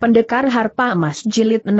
Pendekar Harpa Emas Jilid 6.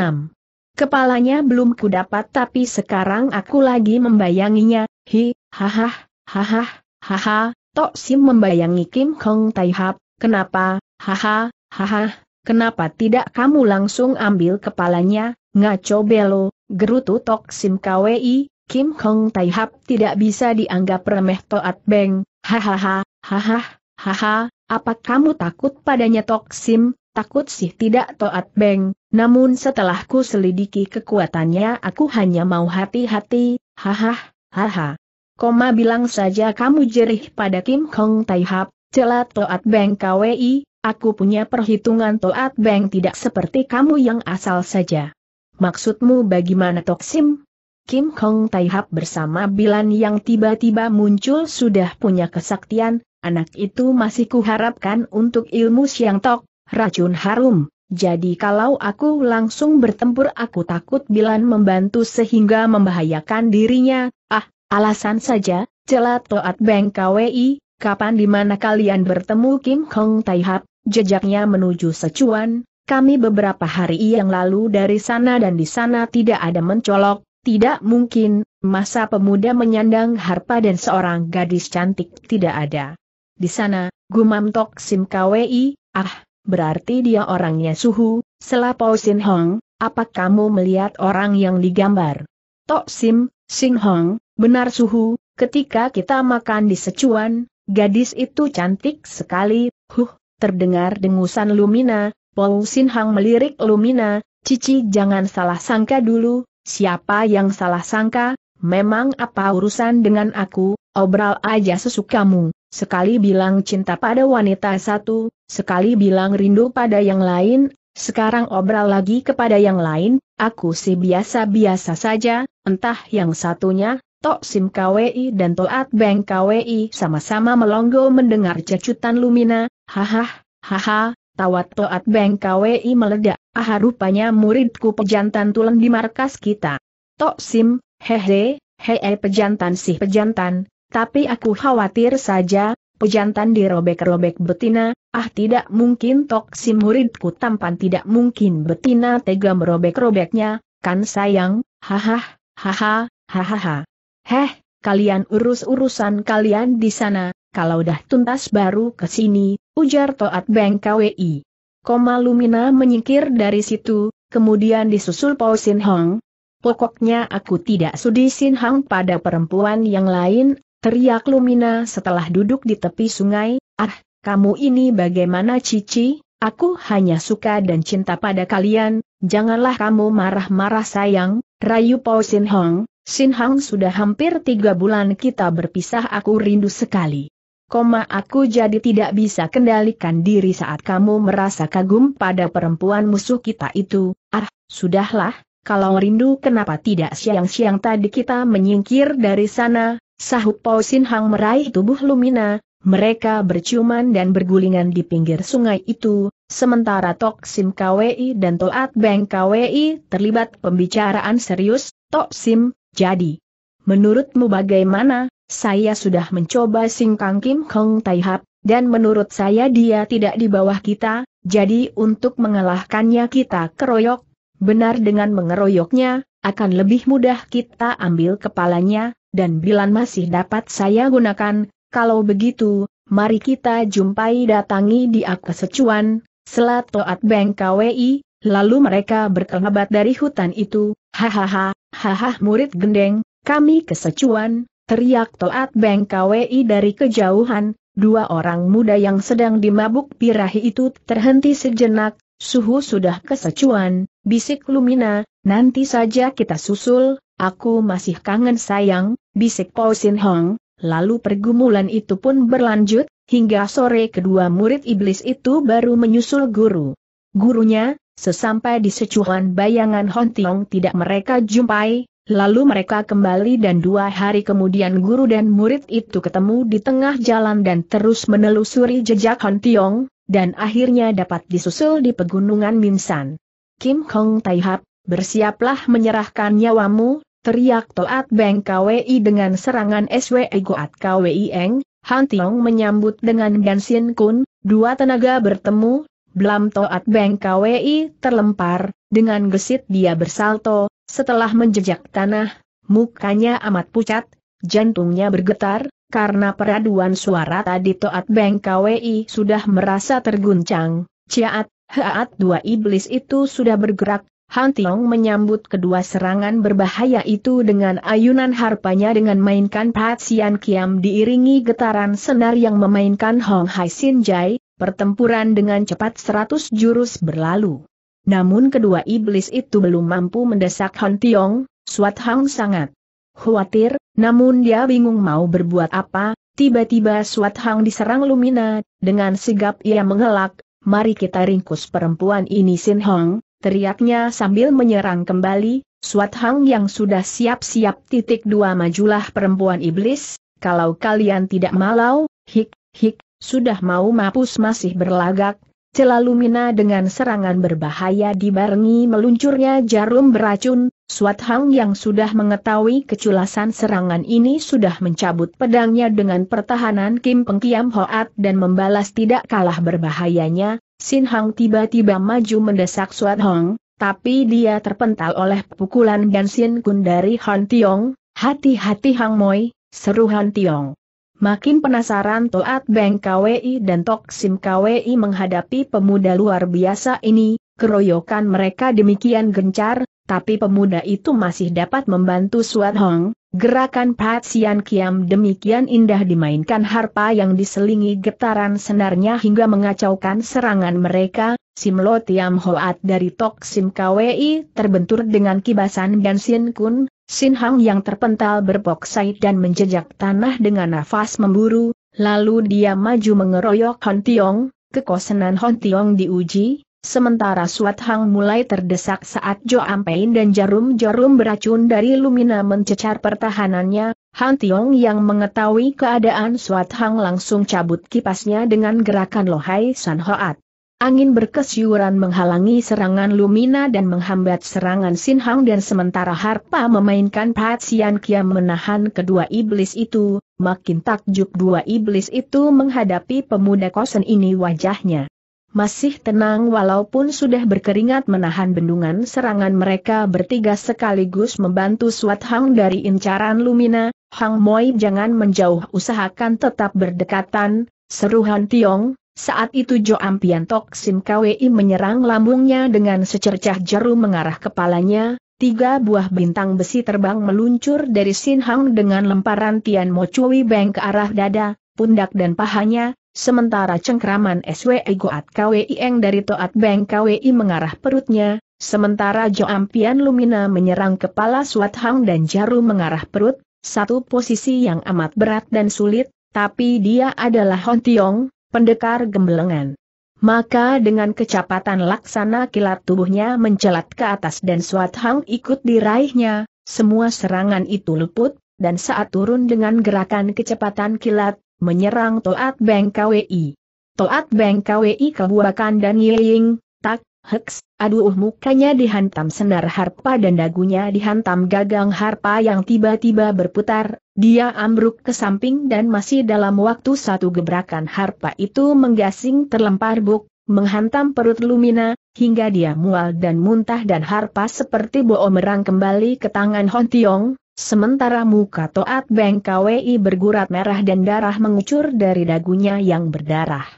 Kepalanya belum kudapat tapi sekarang aku lagi membayanginya, hi, hahah, hahah, haha, Tok Sim membayangi Kim Kong Tai kenapa, haha, haha, kenapa tidak kamu langsung ambil kepalanya, ngaco belo, gerutu Tok Sim KWI, Kim Kong Tai tidak bisa dianggap remeh Toat Beng, hahaha, haha, haha, apa kamu takut padanya Tok Sim, takut sih tidak toat beng, namun setelah ku selidiki kekuatannya aku hanya mau hati-hati, haha, haha. Koma bilang saja kamu jerih pada Kim Hong Tai Hap, celah toat beng KWI, aku punya perhitungan toat beng tidak seperti kamu yang asal saja. Maksudmu bagaimana Toksim? Kim Hong Tai bersama Bilan yang tiba-tiba muncul sudah punya kesaktian, anak itu masih kuharapkan untuk ilmu siang tok, Racun harum, jadi kalau aku langsung bertempur aku takut Bilan membantu sehingga membahayakan dirinya, ah, alasan saja, Celat Toat Beng KWI, kapan dimana kalian bertemu Kim Hong Taihap, jejaknya menuju Secuan, kami beberapa hari yang lalu dari sana dan di sana tidak ada mencolok, tidak mungkin, masa pemuda menyandang harpa dan seorang gadis cantik tidak ada. Di sana, gumam Tok Sim KWI, ah, berarti dia orangnya suhu, selapau Sin Hong, apa kamu melihat orang yang digambar? Tok Sim, Sin Hong, benar suhu, ketika kita makan di Secuan, gadis itu cantik sekali, huh, terdengar dengusan Lumina, Paul Sin Hong melirik Lumina, Cici jangan salah sangka dulu, siapa yang salah sangka, memang apa urusan dengan aku, obral aja sesukamu, sekali bilang cinta pada wanita satu, Sekali bilang rindu pada yang lain, sekarang obral lagi kepada yang lain, aku si biasa-biasa saja, entah yang satunya, Tok Sim KWI dan Toat Beng KWI sama-sama melonggo mendengar cecutan Lumina, hahah, haha, Tawat Toat Beng KWI meledak, ah rupanya muridku pejantan tulen di markas kita. Tok Sim, hehe, hee pejantan sih pejantan, tapi aku khawatir saja, pejantan dirobek-robek betina, ah tidak mungkin tok si muridku tampan tidak mungkin betina tega merobek-robeknya, kan sayang, hahah, haha, hahaha. Heh, kalian urus-urusan kalian di sana, kalau dah tuntas baru ke sini, ujar Toat Beng KWI. Koma Lumina menyingkir dari situ, kemudian disusul Po Sin Hong. Pokoknya aku tidak sudi Sin Hong pada perempuan yang lain, Teriak Lumina setelah duduk di tepi sungai, ah, kamu ini bagaimana Cici, aku hanya suka dan cinta pada kalian, janganlah kamu marah-marah sayang, rayu Po Sin Hong, Sin Hong sudah hampir tiga bulan kita berpisah aku rindu sekali. Koma aku jadi tidak bisa kendalikan diri saat kamu merasa kagum pada perempuan musuh kita itu, ah, sudahlah, kalau rindu kenapa tidak siang-siang tadi kita menyingkir dari sana, Sahut Pausin Sin Hang meraih tubuh Lumina, mereka berciuman dan bergulingan di pinggir sungai itu, sementara Tok Sim KWI dan Toat Beng KWI terlibat pembicaraan serius, Tok Sim, jadi. Menurutmu bagaimana, saya sudah mencoba Sing Kang Kim Hong Tai Hap, dan menurut saya dia tidak di bawah kita, jadi untuk mengalahkannya kita keroyok. Benar dengan mengeroyoknya, akan lebih mudah kita ambil kepalanya, dan Bilan masih dapat saya gunakan, kalau begitu, mari kita jumpai datangi di ke Secuan, Selat Toat Beng KWI, lalu mereka berkelebat dari hutan itu, hahaha, hahaha murid gendeng, kami kesecuan. teriak Toat Beng KWI dari kejauhan, dua orang muda yang sedang dimabuk pirahi itu terhenti sejenak, suhu sudah kesecuan, bisik Lumina, nanti saja kita susul, aku masih kangen sayang, bisik Po Sin Hong, lalu pergumulan itu pun berlanjut, hingga sore kedua murid iblis itu baru menyusul guru. Gurunya, sesampai di secuhan bayangan Hon Tiong tidak mereka jumpai, lalu mereka kembali dan dua hari kemudian guru dan murid itu ketemu di tengah jalan dan terus menelusuri jejak Hon Tiong, dan akhirnya dapat disusul di pegunungan Minsan. Kim Hong Taihap, bersiaplah menyerahkan nyawamu, teriak Toat Beng KWI dengan serangan SW Goat KWI Eng, Han Tiong menyambut dengan Gansin Kun, dua tenaga bertemu, Blam Toat Beng KWI terlempar, dengan gesit dia bersalto, setelah menjejak tanah, mukanya amat pucat, jantungnya bergetar, karena peraduan suara tadi Toat Beng KWI sudah merasa terguncang, Ciat, Haat dua iblis itu sudah bergerak, Han Tiong menyambut kedua serangan berbahaya itu dengan ayunan harpanya dengan mainkan Pat Sian Kiam diiringi getaran senar yang memainkan Hong Hai Sin Jai, pertempuran dengan cepat 100 jurus berlalu. Namun kedua iblis itu belum mampu mendesak Han Tiong, Suat Hang sangat khawatir, namun dia bingung mau berbuat apa, tiba-tiba Suat Hang diserang Lumina, dengan sigap ia mengelak, mari kita ringkus perempuan ini Sin Hong, teriaknya sambil menyerang kembali, Suat Hang yang sudah siap-siap titik dua majulah perempuan iblis, kalau kalian tidak malau, hik, hik, sudah mau mapus masih berlagak, Celalumina dengan serangan berbahaya dibarengi meluncurnya jarum beracun, Suat Hang yang sudah mengetahui keculasan serangan ini sudah mencabut pedangnya dengan pertahanan Kim Pengkiam Hoat dan membalas tidak kalah berbahayanya, Sin Hang tiba-tiba maju mendesak Suat Hang, tapi dia terpental oleh pukulan dan Sin Kun dari Han Tiong, hati-hati Hang Moi, seru Han Tiong. Makin penasaran Toat Beng KWI dan Tok Sim KWI menghadapi pemuda luar biasa ini, Keroyokan mereka demikian gencar, tapi pemuda itu masih dapat membantu Suat Hong. Gerakan Pat Sian Kiam demikian indah dimainkan harpa yang diselingi getaran senarnya hingga mengacaukan serangan mereka, Simlo Tiam Hoat dari Tok Sim Kwi terbentur dengan kibasan dan Sin Kun, Sin Hang yang terpental berpoksai dan menjejak tanah dengan nafas memburu, lalu dia maju mengeroyok Hon Tiong, kekosenan Hon Tiong diuji, Sementara Suat Hang mulai terdesak saat Jo Ampein dan jarum-jarum beracun dari Lumina mencecar pertahanannya, Han Tiong yang mengetahui keadaan Suat Hang langsung cabut kipasnya dengan gerakan Lohai San Hoat. Angin berkesyuran menghalangi serangan Lumina dan menghambat serangan Sin Hang dan sementara Harpa memainkan Sian Kiam menahan kedua iblis itu, makin takjub dua iblis itu menghadapi pemuda kosen ini wajahnya masih tenang walaupun sudah berkeringat menahan bendungan serangan mereka bertiga sekaligus membantu Suat Hang dari incaran Lumina, Hang Moi jangan menjauh usahakan tetap berdekatan, seru Han Tiong, saat itu Jo Ampian Tok Sim KWI menyerang lambungnya dengan secercah jarum mengarah kepalanya, tiga buah bintang besi terbang meluncur dari Sin Hang dengan lemparan Tian Mo Chui Beng ke arah dada, pundak dan pahanya, Sementara cengkraman SWI Goat KWI Eng dari Toat Bank KWI mengarah perutnya, sementara Joampian Lumina menyerang kepala Suat Hang dan Jaru mengarah perut, satu posisi yang amat berat dan sulit, tapi dia adalah Hon Tiong, pendekar gembelengan. Maka dengan kecepatan laksana kilat tubuhnya mencelat ke atas dan Suat Hang ikut diraihnya, semua serangan itu luput, dan saat turun dengan gerakan kecepatan kilat, menyerang Toat Bank KWI. Toat Bank KWI kebuakan dan Ying, tak, heks, aduh mukanya dihantam senar harpa dan dagunya dihantam gagang harpa yang tiba-tiba berputar, dia ambruk ke samping dan masih dalam waktu satu gebrakan harpa itu menggasing terlempar buk, menghantam perut Lumina, hingga dia mual dan muntah dan harpa seperti boomerang kembali ke tangan Hon Tiong, Sementara muka Toat Beng KWI bergurat merah dan darah mengucur dari dagunya yang berdarah.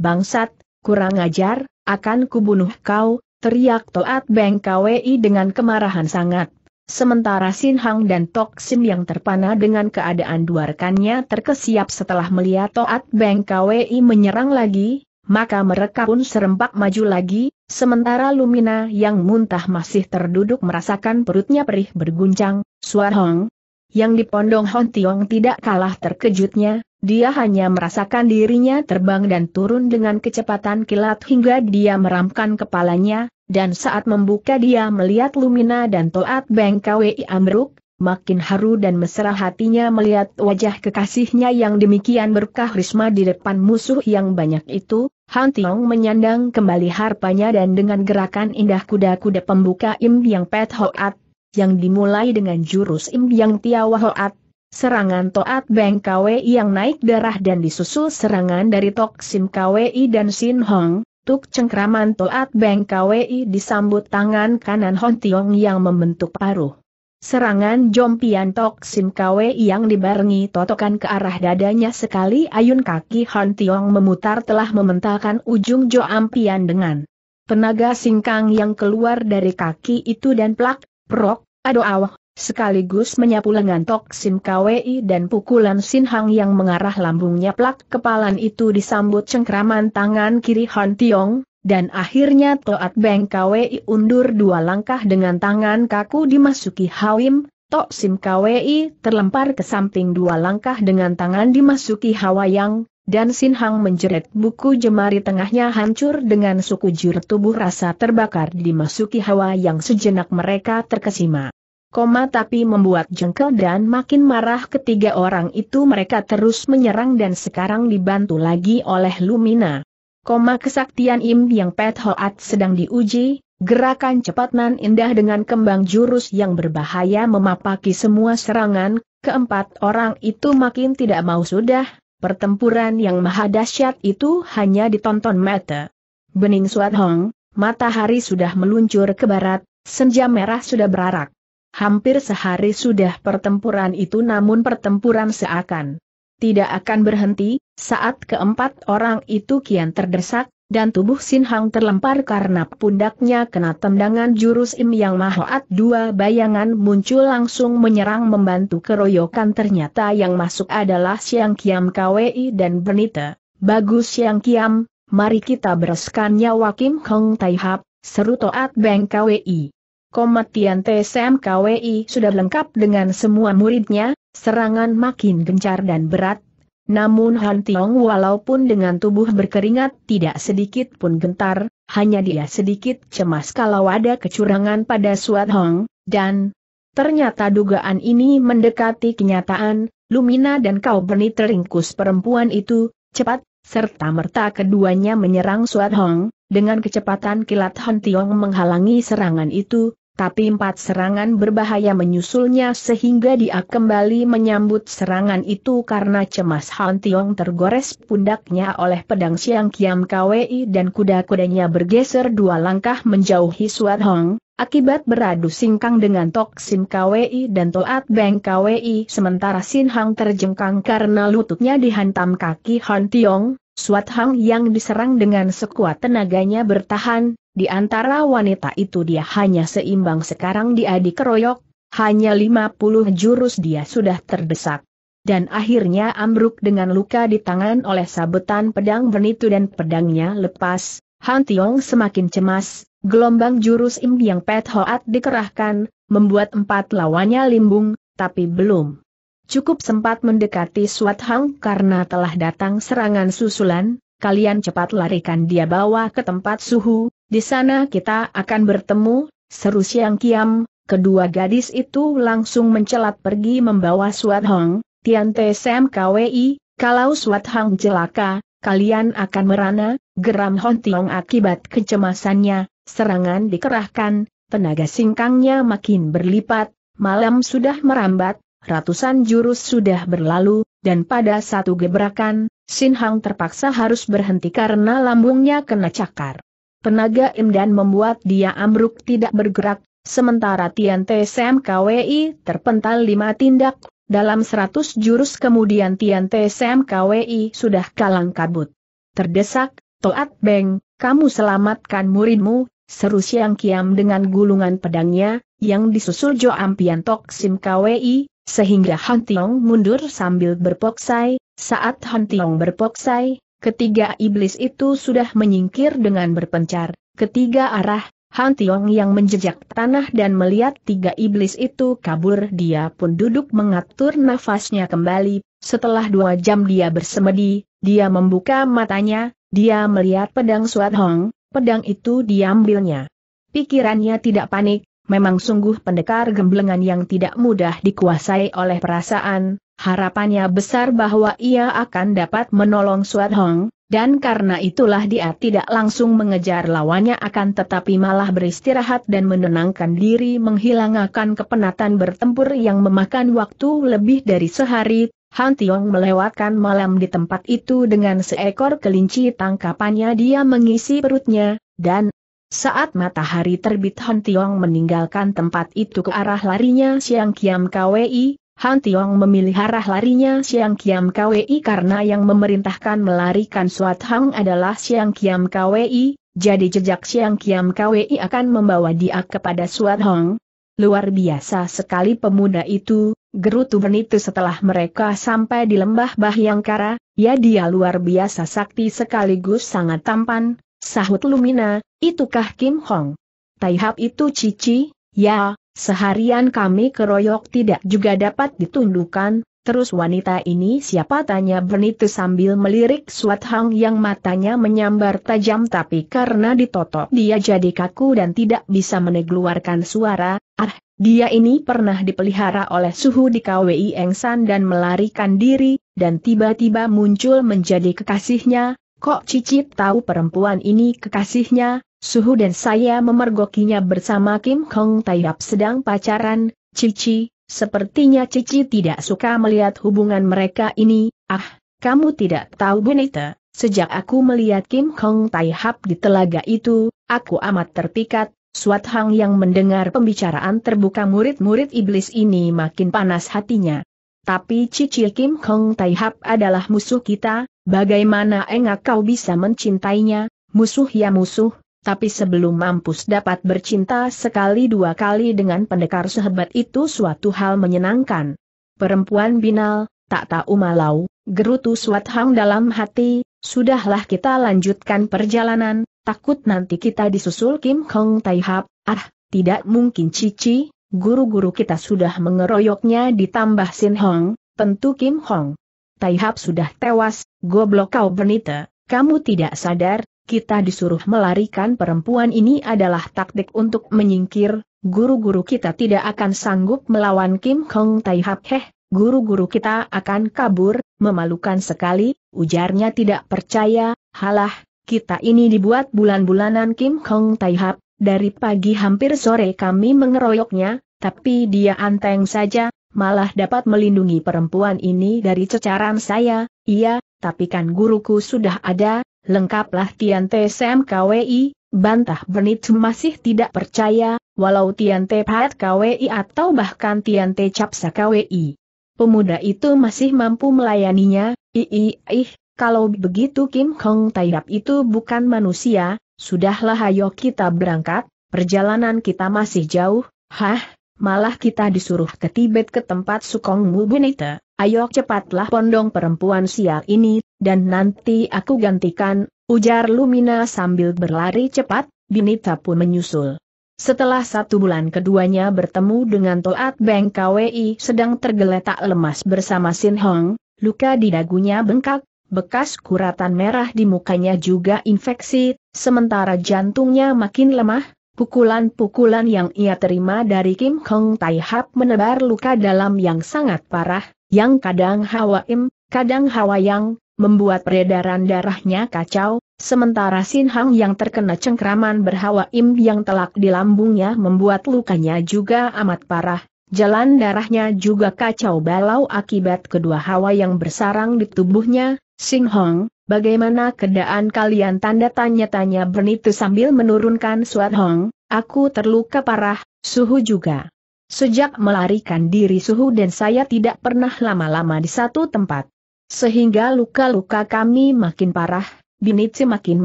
Bangsat, kurang ajar, akan kubunuh kau, teriak Toat Beng KWI dengan kemarahan sangat. Sementara Sin Hang dan Tok Sim yang terpana dengan keadaan dua rekannya terkesiap setelah melihat Toat Beng KWI menyerang lagi, maka mereka pun serempak maju lagi, Sementara Lumina yang muntah masih terduduk merasakan perutnya perih berguncang, Suar Hong yang dipondong Hon Tiong tidak kalah terkejutnya, dia hanya merasakan dirinya terbang dan turun dengan kecepatan kilat hingga dia meramkan kepalanya, dan saat membuka dia melihat Lumina dan Toat Beng KWI Amruk, makin haru dan mesra hatinya melihat wajah kekasihnya yang demikian berkah risma di depan musuh yang banyak itu, Han Tiong menyandang kembali harpanya dan dengan gerakan indah kuda-kuda pembuka Im Yang Pet Hoat, yang dimulai dengan jurus Im Yang Tiawa Hoat, serangan Toat Beng KWI yang naik darah dan disusul serangan dari Tok Sim KWI dan Sin Hong, Tuk cengkraman Toat Beng KWI disambut tangan kanan Han Tiong yang membentuk paruh. Serangan jompian Toksim Kwe yang dibarengi totokan ke arah dadanya sekali ayun kaki Han Tiong memutar telah mementalkan ujung joampian dengan tenaga singkang yang keluar dari kaki itu dan plak, prok, ado awah, sekaligus menyapu lengan Toksim Kwi dan pukulan sinhang yang mengarah lambungnya plak kepalan itu disambut cengkraman tangan kiri Han Tiong, dan akhirnya Toat Beng Kwei undur dua langkah dengan tangan kaku dimasuki Hawim, Tok Sim Kwei terlempar ke samping dua langkah dengan tangan dimasuki hawa yang. dan Sin Hang menjerit buku jemari tengahnya hancur dengan suku jur tubuh rasa terbakar dimasuki hawa yang sejenak mereka terkesima. Koma tapi membuat jengkel dan makin marah ketiga orang itu mereka terus menyerang dan sekarang dibantu lagi oleh Lumina. Koma kesaktian Im Yang Pet Hoat sedang diuji, gerakan cepat nan indah dengan kembang jurus yang berbahaya memapaki semua serangan, keempat orang itu makin tidak mau sudah, pertempuran yang maha dahsyat itu hanya ditonton mata. Bening Suat Hong, matahari sudah meluncur ke barat, senja merah sudah berarak. Hampir sehari sudah pertempuran itu namun pertempuran seakan tidak akan berhenti, saat keempat orang itu kian terdesak, dan tubuh Sin Hang terlempar karena pundaknya kena tendangan jurus Im Yang Mahoat. Dua bayangan muncul langsung menyerang membantu keroyokan ternyata yang masuk adalah Siang Kiam KWI dan Bernita. Bagus Siang Kiam, mari kita bereskan nyawa Kim Kong Tai Hap, seru Toat Beng KWI. Komatian TSMKWI sudah lengkap dengan semua muridnya, serangan makin gencar dan berat. Namun Han Tiong walaupun dengan tubuh berkeringat tidak sedikit pun gentar, hanya dia sedikit cemas kalau ada kecurangan pada Suat Hong, dan ternyata dugaan ini mendekati kenyataan, Lumina dan Kau Berni teringkus perempuan itu, cepat, serta-merta keduanya menyerang Suat Hong, dengan kecepatan kilat Han Tiong menghalangi serangan itu, tapi empat serangan berbahaya menyusulnya sehingga dia kembali menyambut serangan itu karena cemas Han Tiong tergores pundaknya oleh pedang Siang Kiam Kwei dan kuda-kudanya bergeser dua langkah menjauhi Suat Hong, akibat beradu singkang dengan Tok Sim Kwei dan Toat Beng Kwei sementara Sin Hang terjengkang karena lututnya dihantam kaki Han Tiong, Suat Hang yang diserang dengan sekuat tenaganya bertahan, di antara wanita itu dia hanya seimbang sekarang dia dikeroyok, hanya 50 jurus dia sudah terdesak. Dan akhirnya ambruk dengan luka di tangan oleh sabetan pedang bernitu dan pedangnya lepas, Han Tiong semakin cemas, gelombang jurus Im yang Pet Hoat dikerahkan, membuat empat lawannya limbung, tapi belum Cukup sempat mendekati Suat Hang karena telah datang serangan susulan, kalian cepat larikan dia bawa ke tempat suhu, di sana kita akan bertemu, seru Siang Kiam, kedua gadis itu langsung mencelat pergi membawa Suat Hang, Tian Te Sam KWI, kalau Suat Hang celaka, kalian akan merana, geram Hon Tiong akibat kecemasannya, serangan dikerahkan, tenaga singkangnya makin berlipat, malam sudah merambat, ratusan jurus sudah berlalu, dan pada satu gebrakan, Sin Hang terpaksa harus berhenti karena lambungnya kena cakar. Tenaga dan membuat dia ambruk tidak bergerak, sementara Tian Tsem KWI terpental lima tindak, dalam seratus jurus kemudian Tian Tsem KWI sudah kalang kabut. Terdesak, Toat Beng, kamu selamatkan muridmu, seru Siang Kiam dengan gulungan pedangnya, yang disusul Jo Ampian Tok Sim KWI, sehingga Han Tiong mundur sambil berpoksai, saat Han Tiong berpoksai, ketiga iblis itu sudah menyingkir dengan berpencar, ketiga arah, Han Tiong yang menjejak tanah dan melihat tiga iblis itu kabur dia pun duduk mengatur nafasnya kembali, setelah dua jam dia bersemedi, dia membuka matanya, dia melihat pedang Suat Hong, pedang itu diambilnya. Pikirannya tidak panik, Memang sungguh pendekar gemblengan yang tidak mudah dikuasai oleh perasaan, harapannya besar bahwa ia akan dapat menolong Suat Hong, dan karena itulah dia tidak langsung mengejar lawannya akan tetapi malah beristirahat dan menenangkan diri menghilangkan kepenatan bertempur yang memakan waktu lebih dari sehari. Han Tiong melewatkan malam di tempat itu dengan seekor kelinci tangkapannya dia mengisi perutnya, dan saat matahari terbit Han Tiong meninggalkan tempat itu ke arah larinya Siang Kiam KWI, Han Tiong memilih arah larinya Siang Kiam KWI karena yang memerintahkan melarikan Suat Hang adalah Siang Kiam KWI, jadi jejak Siang Kiam KWI akan membawa dia kepada Suat Hang. Luar biasa sekali pemuda itu, gerutu itu setelah mereka sampai di lembah Bahyangkara, ya dia luar biasa sakti sekaligus sangat tampan, Sahut Lumina, itukah Kim Hong? Taihap itu cici, ya, seharian kami keroyok tidak juga dapat ditundukkan, terus wanita ini siapa tanya itu sambil melirik Suat Hang yang matanya menyambar tajam tapi karena ditotok dia jadi kaku dan tidak bisa menegluarkan suara, ah, dia ini pernah dipelihara oleh suhu di KWI Engsan dan melarikan diri, dan tiba-tiba muncul menjadi kekasihnya, Kok Cici tahu perempuan ini kekasihnya, Suhu dan saya memergokinya bersama Kim Hong Taihap sedang pacaran, Cici, sepertinya Cici tidak suka melihat hubungan mereka ini, ah, kamu tidak tahu Bunita, sejak aku melihat Kim Hong Taihap di telaga itu, aku amat terpikat, Suat Hang yang mendengar pembicaraan terbuka murid-murid iblis ini makin panas hatinya. Tapi Cici Kim Hong Taihap adalah musuh kita, Bagaimana engak kau bisa mencintainya, musuh ya musuh, tapi sebelum mampus dapat bercinta sekali dua kali dengan pendekar sehebat itu suatu hal menyenangkan. Perempuan binal, tak tahu malau, gerutu suat hang dalam hati, sudahlah kita lanjutkan perjalanan, takut nanti kita disusul Kim Hong Tai ah, tidak mungkin Cici, guru-guru kita sudah mengeroyoknya ditambah Sin Hong, tentu Kim Hong. Taihap sudah tewas, goblok kau bernita, kamu tidak sadar, kita disuruh melarikan perempuan ini adalah taktik untuk menyingkir, guru-guru kita tidak akan sanggup melawan Kim Kong Taihap, heh, guru-guru kita akan kabur, memalukan sekali, ujarnya tidak percaya, halah, kita ini dibuat bulan-bulanan Kim Kong Taihap, dari pagi hampir sore kami mengeroyoknya, tapi dia anteng saja, malah dapat melindungi perempuan ini dari cecaran saya, iya, tapi kan guruku sudah ada, lengkaplah Tian Te Sam KWI, bantah Bernit masih tidak percaya, walau Tian Te Pat KWI atau bahkan Tian Te Capsa KWI. Pemuda itu masih mampu melayaninya, ii ih, kalau begitu Kim Hong Taidap itu bukan manusia, sudahlah ayo kita berangkat, perjalanan kita masih jauh, hah, Malah kita disuruh ke Tibet ke tempat Sukong Mubunita, ayo cepatlah pondong perempuan sial ini, dan nanti aku gantikan, ujar Lumina sambil berlari cepat, Binita pun menyusul. Setelah satu bulan keduanya bertemu dengan Toat Beng KWI sedang tergeletak lemas bersama Sin Hong, luka di dagunya bengkak, bekas kuratan merah di mukanya juga infeksi, sementara jantungnya makin lemah, Pukulan-pukulan yang ia terima dari Kim Hong Tai Hap menebar luka dalam yang sangat parah, yang kadang hawa im, kadang hawa yang, membuat peredaran darahnya kacau, sementara Sin Hang yang terkena cengkraman berhawa im yang telak di lambungnya membuat lukanya juga amat parah, jalan darahnya juga kacau balau akibat kedua hawa yang bersarang di tubuhnya, Sing Hong, bagaimana keadaan kalian tanda tanya-tanya bernitu sambil menurunkan suat Hong, aku terluka parah, suhu juga. Sejak melarikan diri suhu dan saya tidak pernah lama-lama di satu tempat. Sehingga luka-luka kami makin parah, Binitsi makin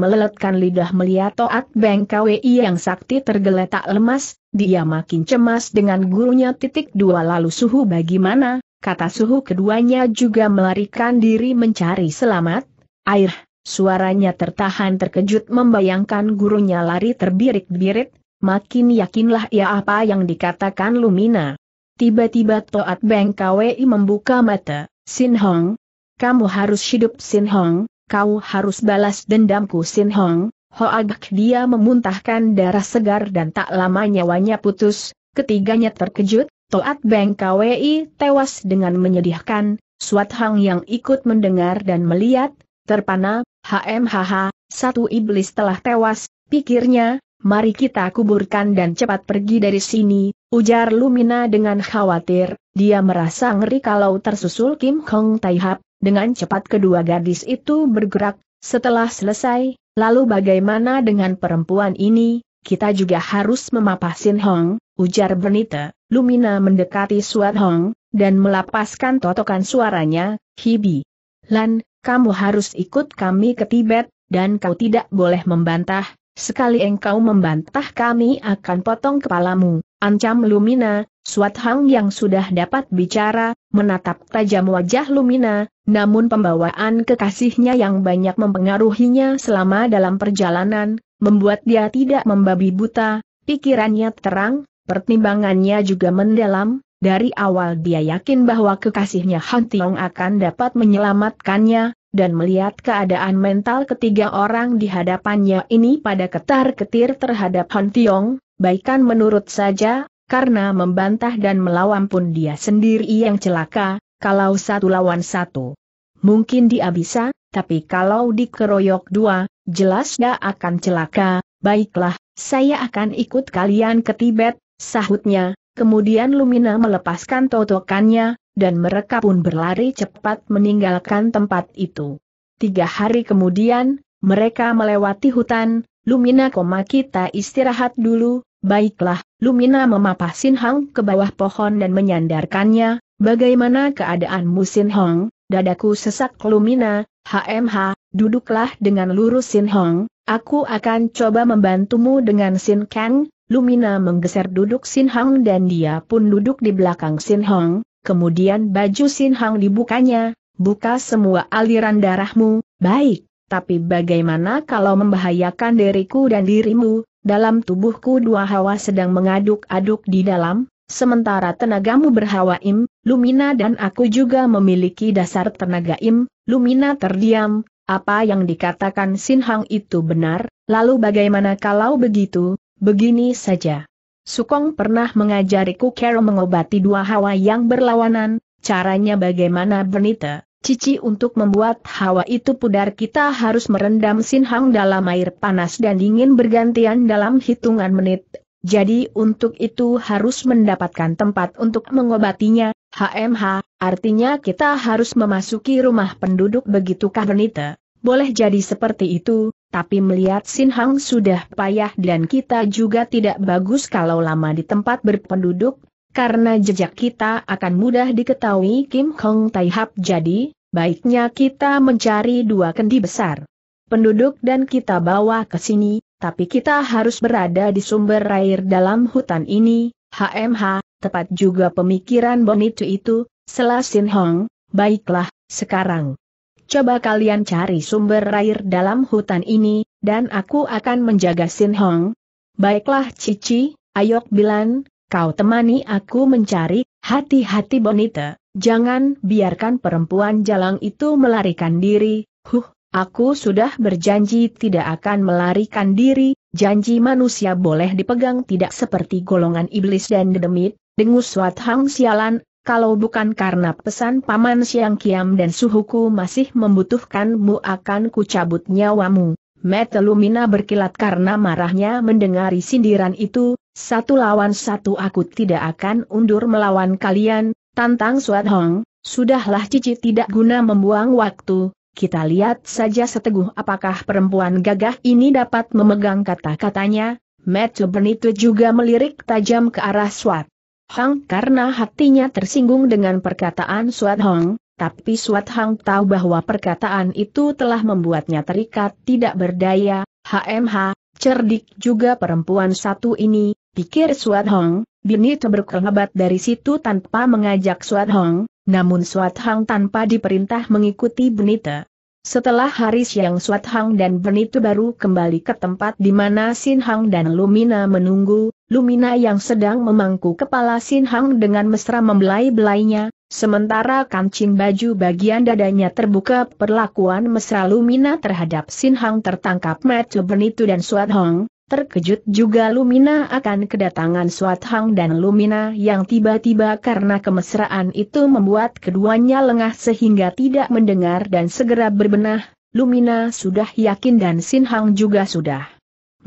meleletkan lidah melihat Toat Beng KWI yang sakti tergeletak lemas, dia makin cemas dengan gurunya titik dua lalu suhu bagaimana, kata suhu keduanya juga melarikan diri mencari selamat, air, suaranya tertahan terkejut membayangkan gurunya lari terbirit-birit, makin yakinlah ia apa yang dikatakan Lumina. Tiba-tiba Toat Beng Kwei membuka mata, Sin Hong, kamu harus hidup Sin Hong, kau harus balas dendamku Sin Hong, Ho agak dia memuntahkan darah segar dan tak lama nyawanya putus, ketiganya terkejut, Toat Beng KWI tewas dengan menyedihkan, Suat Hang yang ikut mendengar dan melihat, terpana, HMHH, satu iblis telah tewas, pikirnya, mari kita kuburkan dan cepat pergi dari sini, ujar Lumina dengan khawatir, dia merasa ngeri kalau tersusul Kim Kong Taihap, dengan cepat kedua gadis itu bergerak, setelah selesai, lalu bagaimana dengan perempuan ini, kita juga harus memapah Hong, ujar Bernita. Lumina mendekati Suat Hong, dan melapaskan totokan suaranya, Hibi. Lan, kamu harus ikut kami ke Tibet, dan kau tidak boleh membantah, sekali engkau membantah kami akan potong kepalamu, ancam Lumina, Suat Hang yang sudah dapat bicara, menatap tajam wajah Lumina, namun pembawaan kekasihnya yang banyak mempengaruhinya selama dalam perjalanan, membuat dia tidak membabi buta, pikirannya terang, Pertimbangannya juga mendalam, dari awal dia yakin bahwa kekasihnya Han Tiong akan dapat menyelamatkannya, dan melihat keadaan mental ketiga orang di hadapannya ini pada ketar-ketir terhadap Han Tiong, baikkan menurut saja, karena membantah dan melawan pun dia sendiri yang celaka, kalau satu lawan satu. Mungkin dia bisa, tapi kalau dikeroyok dua, jelas dia akan celaka, baiklah, saya akan ikut kalian ke Tibet, Sahutnya, kemudian Lumina melepaskan totokannya, dan mereka pun berlari cepat meninggalkan tempat itu. Tiga hari kemudian, mereka melewati hutan, Lumina koma kita istirahat dulu, baiklah, Lumina memapah Sin Hang ke bawah pohon dan menyandarkannya, bagaimana keadaanmu Sin Hong? dadaku sesak Lumina, HMH, duduklah dengan lurus Sin Hong, aku akan coba membantumu dengan Sin Kang, Lumina menggeser duduk Sin Hang dan dia pun duduk di belakang Sin Hang, kemudian baju Sin Hang dibukanya, buka semua aliran darahmu, baik, tapi bagaimana kalau membahayakan diriku dan dirimu, dalam tubuhku dua hawa sedang mengaduk-aduk di dalam, sementara tenagamu berhawa im, Lumina dan aku juga memiliki dasar tenaga im, Lumina terdiam, apa yang dikatakan Sin Hang itu benar, lalu bagaimana kalau begitu, Begini saja. Sukong pernah mengajariku cara mengobati dua hawa yang berlawanan, caranya bagaimana bernita, cici untuk membuat hawa itu pudar kita harus merendam sinhang dalam air panas dan dingin bergantian dalam hitungan menit, jadi untuk itu harus mendapatkan tempat untuk mengobatinya, HMH, artinya kita harus memasuki rumah penduduk begitukah bernita, boleh jadi seperti itu, tapi melihat Sin Hang sudah payah dan kita juga tidak bagus kalau lama di tempat berpenduduk, karena jejak kita akan mudah diketahui Kim Hong Tai Hap jadi, baiknya kita mencari dua kendi besar. Penduduk dan kita bawa ke sini, tapi kita harus berada di sumber air dalam hutan ini, HMH, tepat juga pemikiran Bonitu itu, selasin Hong, baiklah, sekarang coba kalian cari sumber air dalam hutan ini, dan aku akan menjaga Sin Hong. Baiklah Cici, Ayok Bilan, kau temani aku mencari, hati-hati Bonita, jangan biarkan perempuan jalang itu melarikan diri, huh, aku sudah berjanji tidak akan melarikan diri, janji manusia boleh dipegang tidak seperti golongan iblis dan dedemit, dengus Wat Hang sialan, kalau bukan karena pesan Paman Siang Kiam dan suhuku masih membutuhkanmu akan kucabut nyawamu. Metelumina berkilat karena marahnya mendengari sindiran itu, satu lawan satu aku tidak akan undur melawan kalian, tantang Suat Hong, sudahlah cici tidak guna membuang waktu, kita lihat saja seteguh apakah perempuan gagah ini dapat memegang kata-katanya. Matt Benito juga melirik tajam ke arah Swat. Hang karena hatinya tersinggung dengan perkataan Suat Hong, tapi Suat Hang tahu bahwa perkataan itu telah membuatnya terikat tidak berdaya, HMH, cerdik juga perempuan satu ini, pikir Suat Hong, Bini berkelebat dari situ tanpa mengajak Suat Hong, namun Suat Hang tanpa diperintah mengikuti Benita. Setelah Haris yang Suat Hang dan itu baru kembali ke tempat di mana Sin Hang dan Lumina menunggu, Lumina yang sedang memangku kepala Sin Hang dengan mesra membelai-belainya, sementara kancing baju bagian dadanya terbuka perlakuan mesra Lumina terhadap Sin Hang tertangkap mata itu dan Suat Hang, Terkejut juga Lumina akan kedatangan Suat Hang dan Lumina yang tiba-tiba karena kemesraan itu membuat keduanya lengah sehingga tidak mendengar dan segera berbenah, Lumina sudah yakin dan Sin Hang juga sudah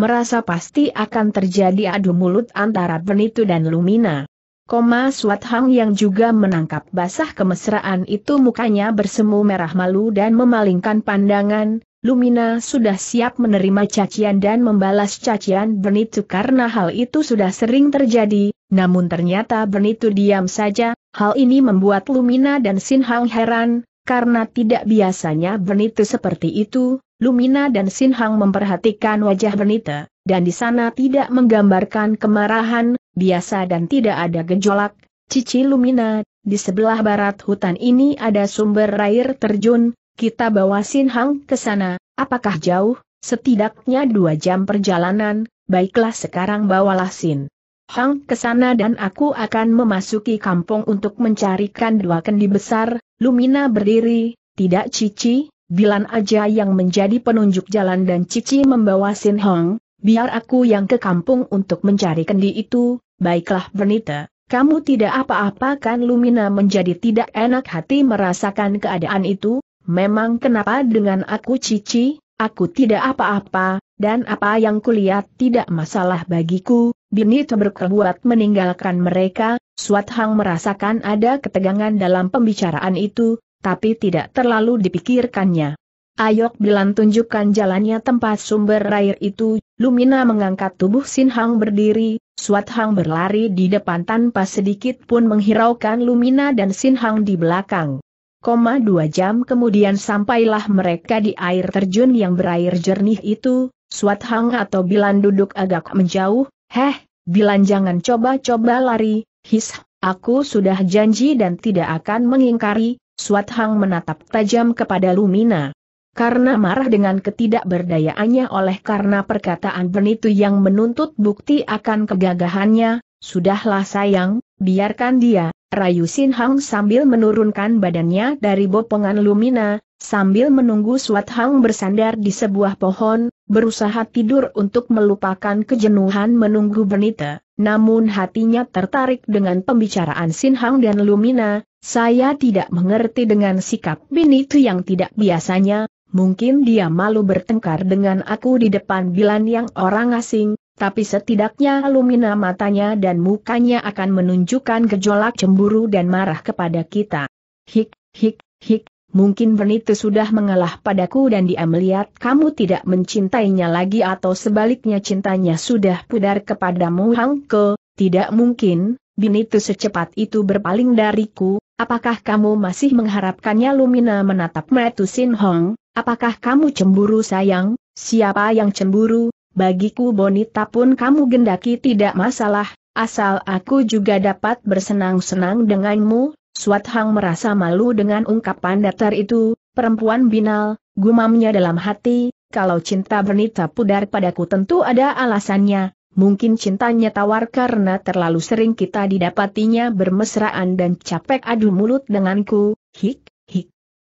merasa pasti akan terjadi adu mulut antara Benitu dan Lumina. Koma Suat Hang yang juga menangkap basah kemesraan itu mukanya bersemu merah malu dan memalingkan pandangan, Lumina sudah siap menerima cacian dan membalas cacian Bernitu karena hal itu sudah sering terjadi, namun ternyata Bernitu diam saja, hal ini membuat Lumina dan Sinhang heran, karena tidak biasanya Bernitu seperti itu, Lumina dan Sinhang memperhatikan wajah Bernitu, dan di sana tidak menggambarkan kemarahan, biasa dan tidak ada gejolak, Cici Lumina, di sebelah barat hutan ini ada sumber air terjun, kita bawa Sin Hang ke sana, apakah jauh, setidaknya dua jam perjalanan, baiklah sekarang bawalah Sin Hang ke sana dan aku akan memasuki kampung untuk mencarikan dua kendi besar, Lumina berdiri, tidak Cici, Bilan aja yang menjadi penunjuk jalan dan Cici membawa Sin Hang, biar aku yang ke kampung untuk mencari kendi itu, baiklah Bernita. Kamu tidak apa-apa kan Lumina menjadi tidak enak hati merasakan keadaan itu, Memang kenapa dengan aku cici, aku tidak apa-apa, dan apa yang kulihat tidak masalah bagiku, Bini berkebuat meninggalkan mereka, Suat Hang merasakan ada ketegangan dalam pembicaraan itu, tapi tidak terlalu dipikirkannya. Ayok bilang tunjukkan jalannya tempat sumber air itu, Lumina mengangkat tubuh Sin Hang berdiri, Suat Hang berlari di depan tanpa sedikit pun menghiraukan Lumina dan Sin Hang di belakang. Dua jam kemudian sampailah mereka di air terjun yang berair jernih itu, Suat Hang atau Bilan duduk agak menjauh, heh, Bilan jangan coba-coba lari, his, aku sudah janji dan tidak akan mengingkari, Suat Hang menatap tajam kepada Lumina. Karena marah dengan ketidakberdayaannya oleh karena perkataan Ben itu yang menuntut bukti akan kegagahannya, sudahlah sayang, biarkan dia, rayu Sin Hang sambil menurunkan badannya dari bopongan Lumina, sambil menunggu Suat Hang bersandar di sebuah pohon, berusaha tidur untuk melupakan kejenuhan menunggu Benita, namun hatinya tertarik dengan pembicaraan Sin Hang dan Lumina, saya tidak mengerti dengan sikap Benita yang tidak biasanya, mungkin dia malu bertengkar dengan aku di depan Bilan yang orang asing, tapi setidaknya lumina matanya dan mukanya akan menunjukkan gejolak cemburu dan marah kepada kita. Hik, hik, hik, mungkin Bernite sudah mengalah padaku dan dia melihat kamu tidak mencintainya lagi atau sebaliknya cintanya sudah pudar kepadamu Hangke, tidak mungkin, Bernite secepat itu berpaling dariku, apakah kamu masih mengharapkannya Lumina menatap Metu Sin Hong, apakah kamu cemburu sayang, siapa yang cemburu, bagiku bonita pun kamu gendaki tidak masalah, asal aku juga dapat bersenang-senang denganmu, Suat Hang merasa malu dengan ungkapan datar itu, perempuan binal, gumamnya dalam hati, kalau cinta bernita pudar padaku tentu ada alasannya, mungkin cintanya tawar karena terlalu sering kita didapatinya bermesraan dan capek adu mulut denganku, hik,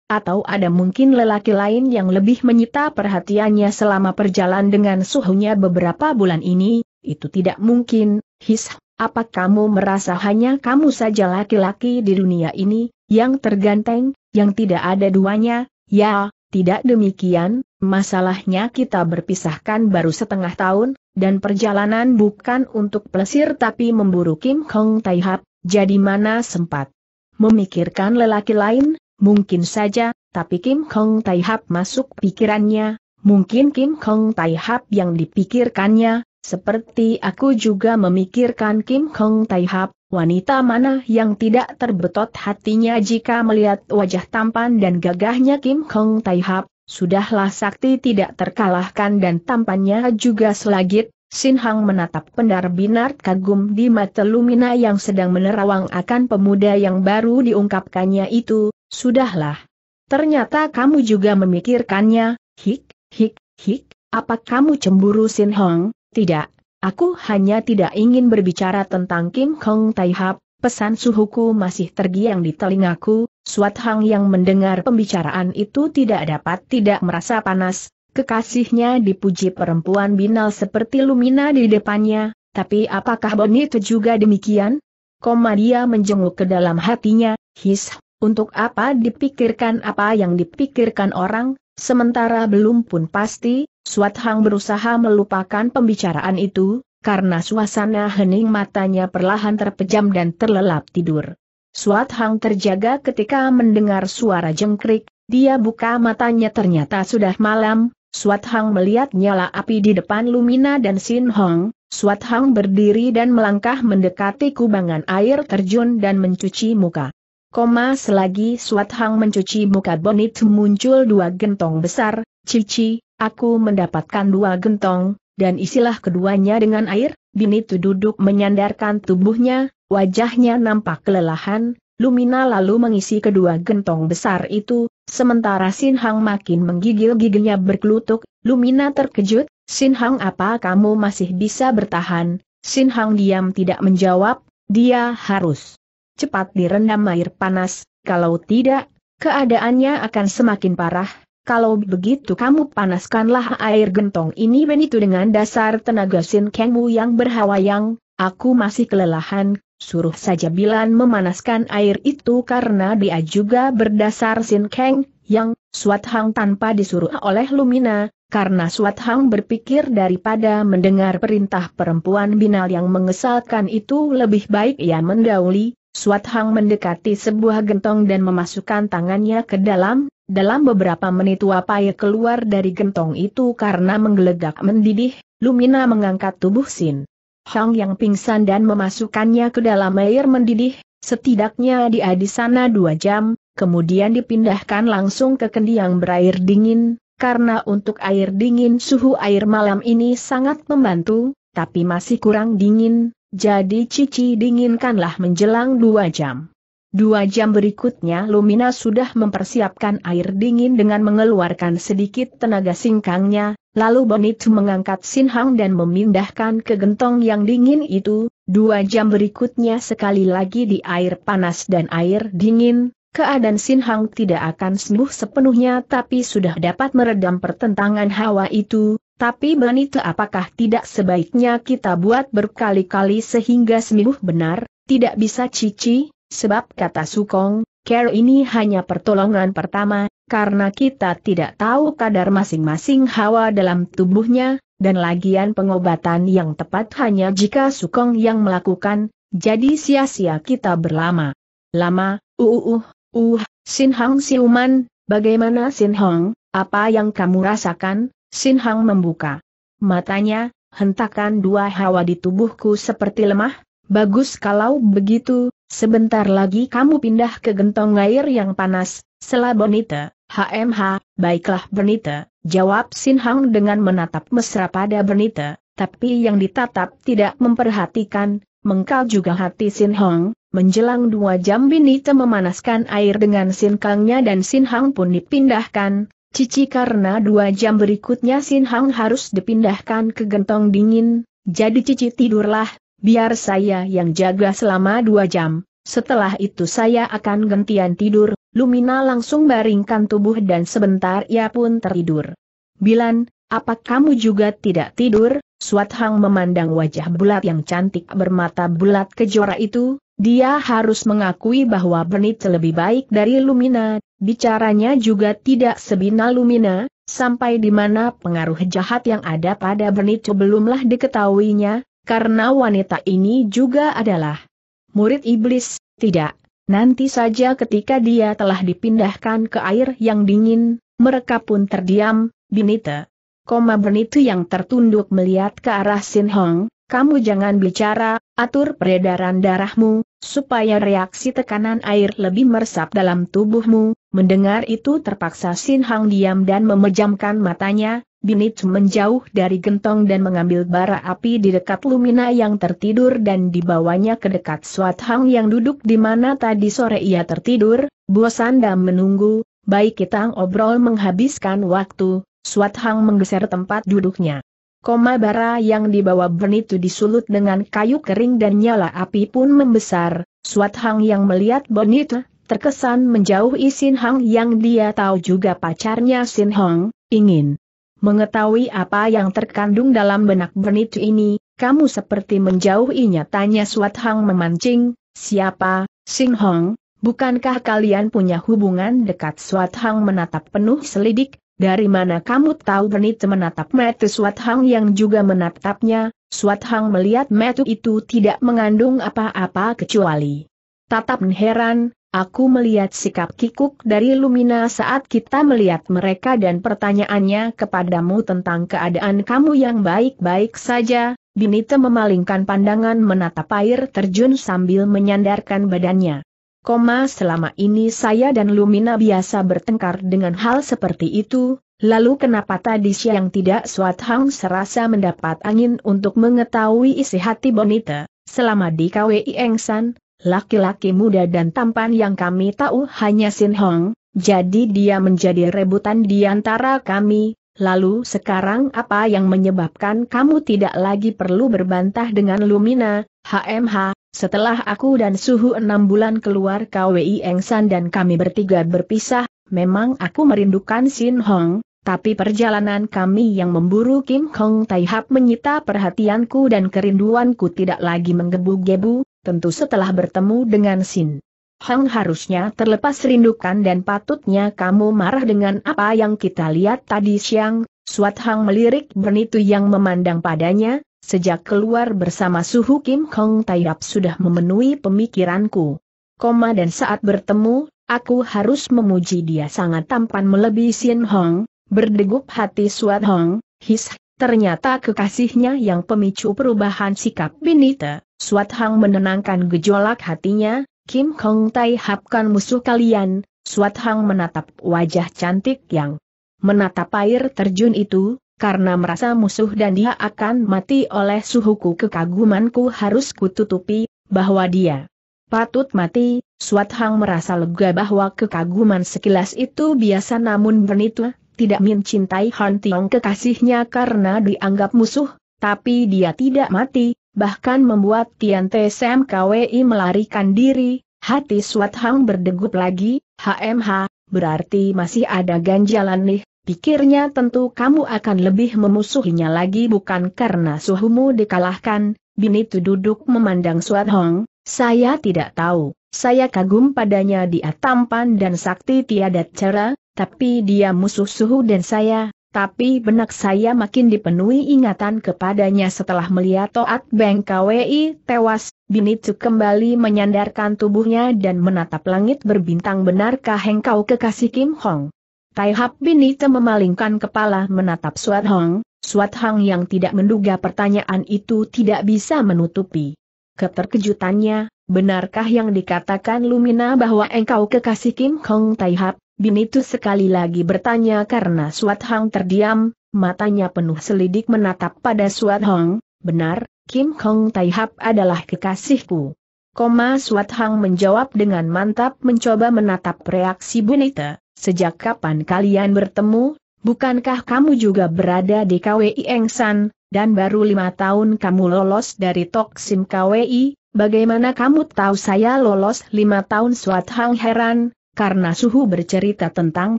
atau ada mungkin lelaki lain yang lebih menyita perhatiannya selama perjalanan dengan suhunya beberapa bulan ini, itu tidak mungkin, his, apa kamu merasa hanya kamu saja laki-laki di dunia ini, yang terganteng, yang tidak ada duanya, ya, tidak demikian, masalahnya kita berpisahkan baru setengah tahun, dan perjalanan bukan untuk plesir tapi memburu Kim Kong Taihap, jadi mana sempat memikirkan lelaki lain, Mungkin saja, tapi Kim Kong Tai Hap masuk pikirannya, mungkin Kim Kong Tai Hap yang dipikirkannya, seperti aku juga memikirkan Kim Kong Tai Hap, wanita mana yang tidak terbetot hatinya jika melihat wajah tampan dan gagahnya Kim Kong Tai Hap, sudahlah sakti tidak terkalahkan dan tampannya juga selagit, Sin Hang menatap pendar binar kagum di mata Lumina yang sedang menerawang akan pemuda yang baru diungkapkannya itu, sudahlah. Ternyata kamu juga memikirkannya, hik, hik, hik, apa kamu cemburu Sin Hang? Tidak, aku hanya tidak ingin berbicara tentang Kim Hong Tai Hap, pesan suhuku masih tergiang di telingaku, Suat Hang yang mendengar pembicaraan itu tidak dapat tidak merasa panas, Kekasihnya dipuji perempuan binal seperti Lumina di depannya, tapi apakah Bonito juga demikian? Koma dia menjenguk ke dalam hatinya, his, untuk apa dipikirkan apa yang dipikirkan orang, sementara belum pun pasti, Suat Hang berusaha melupakan pembicaraan itu, karena suasana hening matanya perlahan terpejam dan terlelap tidur. Suat Hang terjaga ketika mendengar suara jengkrik, dia buka matanya ternyata sudah malam, Suat Hang melihat nyala api di depan Lumina dan Sin Hong, Suat Hang berdiri dan melangkah mendekati kubangan air terjun dan mencuci muka. Koma selagi Suat Hang mencuci muka bonit muncul dua gentong besar, Cici, aku mendapatkan dua gentong, dan isilah keduanya dengan air, Binitu duduk menyandarkan tubuhnya, wajahnya nampak kelelahan, Lumina lalu mengisi kedua gentong besar itu, sementara Sin Hang makin menggigil giginya berkelutuk, Lumina terkejut, Sin Hang apa kamu masih bisa bertahan? Sin Hang diam tidak menjawab, dia harus cepat direndam air panas, kalau tidak, keadaannya akan semakin parah. Kalau begitu kamu panaskanlah air gentong ini Benitu dengan dasar tenaga Sin Kengmu yang berhawa yang, aku masih kelelahan, Suruh saja Bilan memanaskan air itu karena dia juga berdasar Sin Kang, yang Suat Hang tanpa disuruh oleh Lumina, karena Suat Hang berpikir daripada mendengar perintah perempuan binal yang mengesalkan itu lebih baik ia mendauli, Suat Hang mendekati sebuah gentong dan memasukkan tangannya ke dalam, dalam beberapa menit wapaya keluar dari gentong itu karena menggelegak mendidih, Lumina mengangkat tubuh Sin Shang Yang pingsan dan memasukkannya ke dalam air mendidih, setidaknya dia di sana dua jam, kemudian dipindahkan langsung ke kendi yang berair dingin, karena untuk air dingin suhu air malam ini sangat membantu, tapi masih kurang dingin, jadi cici dinginkanlah menjelang dua jam. Dua jam berikutnya Lumina sudah mempersiapkan air dingin dengan mengeluarkan sedikit tenaga singkangnya, lalu Bonit mengangkat Sinhang dan memindahkan ke gentong yang dingin itu, dua jam berikutnya sekali lagi di air panas dan air dingin, keadaan Sinhang tidak akan sembuh sepenuhnya tapi sudah dapat meredam pertentangan hawa itu, tapi itu apakah tidak sebaiknya kita buat berkali-kali sehingga sembuh benar, tidak bisa cici? Sebab kata Sukong, care ini hanya pertolongan pertama, karena kita tidak tahu kadar masing-masing hawa dalam tubuhnya, dan lagian pengobatan yang tepat hanya jika Sukong yang melakukan, jadi sia-sia kita berlama. Lama, uh, uh, uh, Sin Hang siuman, bagaimana Sin Hong? apa yang kamu rasakan? Sin Hang membuka matanya, hentakan dua hawa di tubuhku seperti lemah, bagus kalau begitu, Sebentar lagi kamu pindah ke gentong air yang panas, selah Bonita, HMH, baiklah Bonita, jawab Sin Hang dengan menatap mesra pada Bonita, tapi yang ditatap tidak memperhatikan, mengkal juga hati Sin Hang, menjelang dua jam Binita memanaskan air dengan Sin Kangnya dan Sin Hang pun dipindahkan, cici karena dua jam berikutnya Sin Hang harus dipindahkan ke gentong dingin, jadi cici tidurlah, biar saya yang jaga selama dua jam, setelah itu saya akan gantian tidur, Lumina langsung baringkan tubuh dan sebentar ia pun tertidur. Bilan, apa kamu juga tidak tidur? Suat Hang memandang wajah bulat yang cantik bermata bulat kejora itu, dia harus mengakui bahwa Bernit lebih baik dari Lumina, bicaranya juga tidak sebina Lumina, sampai di mana pengaruh jahat yang ada pada Bernit belumlah diketahuinya, karena wanita ini juga adalah murid iblis, tidak, nanti saja ketika dia telah dipindahkan ke air yang dingin, mereka pun terdiam, Binita, Koma Benitu yang tertunduk melihat ke arah Sin Hong, kamu jangan bicara, Atur peredaran darahmu, supaya reaksi tekanan air lebih meresap dalam tubuhmu. Mendengar itu terpaksa Sin Hang diam dan memejamkan matanya, Binit menjauh dari gentong dan mengambil bara api di dekat Lumina yang tertidur dan dibawanya ke dekat swat Hang yang duduk di mana tadi sore ia tertidur, bosan dan menunggu, baik kita obrol menghabiskan waktu, swat Hang menggeser tempat duduknya. Koma bara yang dibawa Ben itu disulut dengan kayu kering dan nyala api pun membesar. Suat Hang yang melihat Ben itu, terkesan menjauh. Sin Hang yang dia tahu juga pacarnya Sin Hong, ingin mengetahui apa yang terkandung dalam benak Ben itu ini. Kamu seperti menjauhinya tanya Suat Hang memancing, siapa, Sin Hong, bukankah kalian punya hubungan dekat Suat Hang menatap penuh selidik, dari mana kamu tahu Bernit menatap Metu Swat Hang yang juga menatapnya, Swat Hang melihat Metu itu tidak mengandung apa-apa kecuali. Tatap heran, aku melihat sikap kikuk dari Lumina saat kita melihat mereka dan pertanyaannya kepadamu tentang keadaan kamu yang baik-baik saja, Binita memalingkan pandangan menatap air terjun sambil menyandarkan badannya. Koma selama ini saya dan Lumina biasa bertengkar dengan hal seperti itu, lalu kenapa tadi siang tidak Suat Hang serasa mendapat angin untuk mengetahui isi hati Bonita, selama di KWI Engsan, laki-laki muda dan tampan yang kami tahu hanya Sin Hong, jadi dia menjadi rebutan di antara kami, lalu sekarang apa yang menyebabkan kamu tidak lagi perlu berbantah dengan Lumina, HMH, setelah aku dan suhu enam bulan keluar KWI Engsan dan kami bertiga berpisah, memang aku merindukan Sin Hong, tapi perjalanan kami yang memburu Kim Hong Tai menyita perhatianku dan kerinduanku tidak lagi menggebu-gebu, tentu setelah bertemu dengan Sin. Hong harusnya terlepas rindukan dan patutnya kamu marah dengan apa yang kita lihat tadi siang, Suat Hang melirik Bernitu yang memandang padanya, Sejak keluar bersama Suhu Kim Kong Taiyap sudah memenuhi pemikiranku. Koma dan saat bertemu, aku harus memuji dia sangat tampan melebihi Sien Hong, berdegup hati Suat Hong, his, ternyata kekasihnya yang pemicu perubahan sikap Binita. Suat Hong menenangkan gejolak hatinya, Kim Kong Tai hapkan musuh kalian, Suat Hong menatap wajah cantik yang menatap air terjun itu, karena merasa musuh dan dia akan mati oleh suhuku kekagumanku harus kututupi, bahwa dia patut mati, Suat Hang merasa lega bahwa kekaguman sekilas itu biasa namun bernita, tidak mencintai Han Tiong kekasihnya karena dianggap musuh, tapi dia tidak mati, bahkan membuat Tian Tsem KWI melarikan diri, hati Suat Hang berdegup lagi, HMH, berarti masih ada ganjalan nih, Pikirnya tentu kamu akan lebih memusuhinya lagi bukan karena suhumu dikalahkan, Bin itu duduk memandang Suat Hong, saya tidak tahu, saya kagum padanya dia tampan dan sakti tiada cara, tapi dia musuh suhu dan saya, tapi benak saya makin dipenuhi ingatan kepadanya setelah melihat Toat Beng KWI tewas, Bin itu kembali menyandarkan tubuhnya dan menatap langit berbintang benarkah engkau kekasih Kim Hong? Tai Hap Bin Ite memalingkan kepala menatap Suat Hong, Suat Hong yang tidak menduga pertanyaan itu tidak bisa menutupi. Keterkejutannya, benarkah yang dikatakan Lumina bahwa engkau kekasih Kim Hong Tai Hap? Bin itu sekali lagi bertanya karena Suat Hong terdiam, matanya penuh selidik menatap pada Suat Hong, benar, Kim Hong Tai adalah kekasihku. Koma Suat Hong menjawab dengan mantap mencoba menatap reaksi Bunita. Sejak kapan kalian bertemu? Bukankah kamu juga berada di KWI Engsan, dan baru lima tahun kamu lolos dari Toksim KWI? Bagaimana kamu tahu saya lolos lima tahun Suat Hang heran, karena Suhu bercerita tentang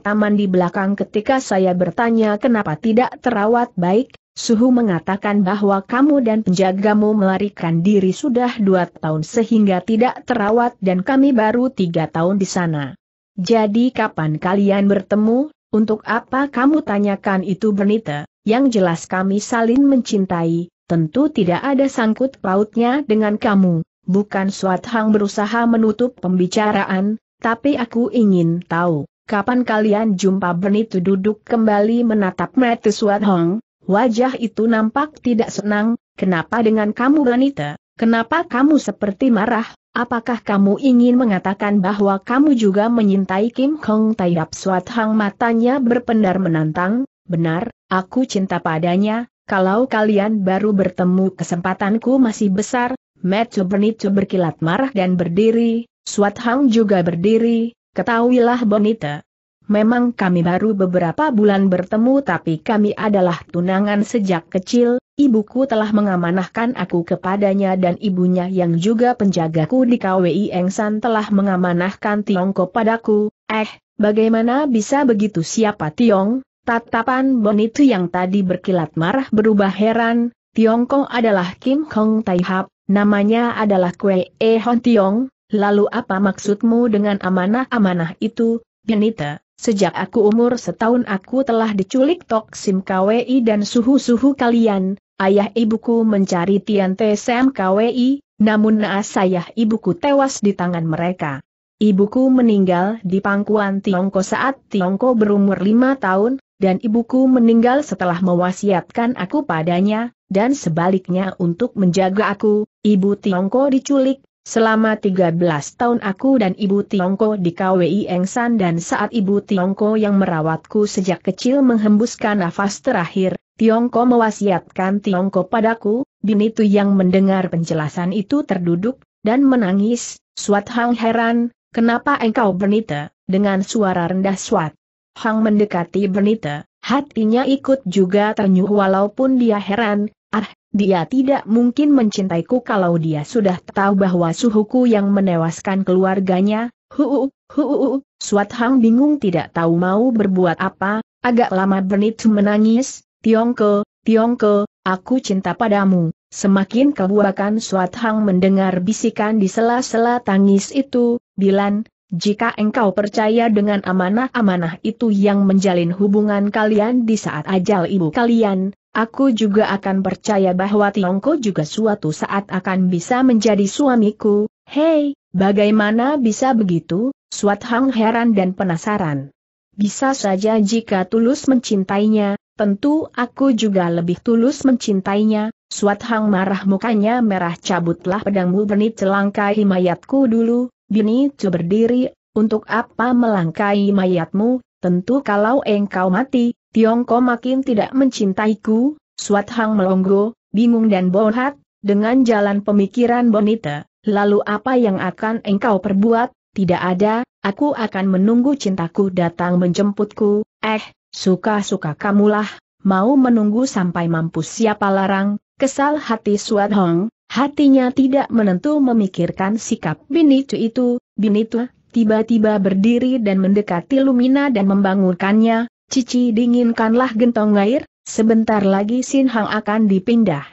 taman di belakang ketika saya bertanya kenapa tidak terawat baik, Suhu mengatakan bahwa kamu dan penjagamu melarikan diri sudah dua tahun sehingga tidak terawat dan kami baru tiga tahun di sana. Jadi kapan kalian bertemu, untuk apa kamu tanyakan itu Bernita, yang jelas kami saling mencintai, tentu tidak ada sangkut pautnya dengan kamu, bukan Suat Hang berusaha menutup pembicaraan, tapi aku ingin tahu, kapan kalian jumpa Bernita duduk kembali menatap mata Suat Hang, wajah itu nampak tidak senang, kenapa dengan kamu Bernita, kenapa kamu seperti marah, Apakah kamu ingin mengatakan bahwa kamu juga menyintai Kim Hong Taiyap Suat Hang matanya berpendar menantang? Benar, aku cinta padanya, kalau kalian baru bertemu kesempatanku masih besar, Matthew Bernito berkilat marah dan berdiri, Suat Hang juga berdiri, ketahuilah Bonita. Memang kami baru beberapa bulan bertemu tapi kami adalah tunangan sejak kecil, Ibuku telah mengamanahkan aku kepadanya dan ibunya yang juga penjagaku di KWI Engsan telah mengamanahkan Tiongko padaku, eh, bagaimana bisa begitu siapa Tiong? Tatapan Bon itu yang tadi berkilat marah berubah heran, Tiongko adalah Kim Kong Taihap, namanya adalah Kwe E Hon Tiong, lalu apa maksudmu dengan amanah-amanah itu, Benita? Sejak aku umur setahun aku telah diculik Tok Sim KWI dan suhu-suhu kalian, ayah ibuku mencari Tian Tsem KWI, namun naas ayah ibuku tewas di tangan mereka. Ibuku meninggal di pangkuan Tiongko saat Tiongko berumur lima tahun, dan ibuku meninggal setelah mewasiatkan aku padanya, dan sebaliknya untuk menjaga aku, ibu Tiongko diculik, selama 13 tahun aku dan ibu Tiongko di KWI Engsan dan saat ibu Tiongko yang merawatku sejak kecil menghembuskan nafas terakhir, Tiongko mewasiatkan Tiongko padaku, Binitu yang mendengar penjelasan itu terduduk, dan menangis, Swat Hang heran, kenapa engkau Bernita, dengan suara rendah Swat Hang mendekati Bernita, hatinya ikut juga ternyuh walaupun dia heran, ah, dia tidak mungkin mencintaiku kalau dia sudah tahu bahwa suhuku yang menewaskan keluarganya, huu, huu, Swat Hang bingung tidak tahu mau berbuat apa, agak lama Bernita menangis, Tiongko, Tiongko, aku cinta padamu. Semakin kebuakan Suat Hang mendengar bisikan di sela-sela tangis itu, Bilan, jika engkau percaya dengan amanah-amanah itu yang menjalin hubungan kalian di saat ajal ibu kalian, aku juga akan percaya bahwa Tiongko juga suatu saat akan bisa menjadi suamiku. Hei, bagaimana bisa begitu? Suat Hang heran dan penasaran. Bisa saja jika tulus mencintainya, Tentu aku juga lebih tulus mencintainya, Suat Hang marah mukanya merah cabutlah pedangmu bernit celangkai mayatku dulu, Bini cu berdiri, untuk apa melangkai mayatmu, tentu kalau engkau mati, Tiongkok makin tidak mencintaiku, Suat Hang melonggo, bingung dan bohat, dengan jalan pemikiran Bonita, lalu apa yang akan engkau perbuat, tidak ada, aku akan menunggu cintaku datang menjemputku, eh, Suka-suka kamulah, mau menunggu sampai mampu siapa larang, kesal hati Suat Hong, hatinya tidak menentu memikirkan sikap Binitu itu, Binitu tiba-tiba berdiri dan mendekati Lumina dan membangunkannya, Cici dinginkanlah gentong air, sebentar lagi Sin Hang akan dipindah.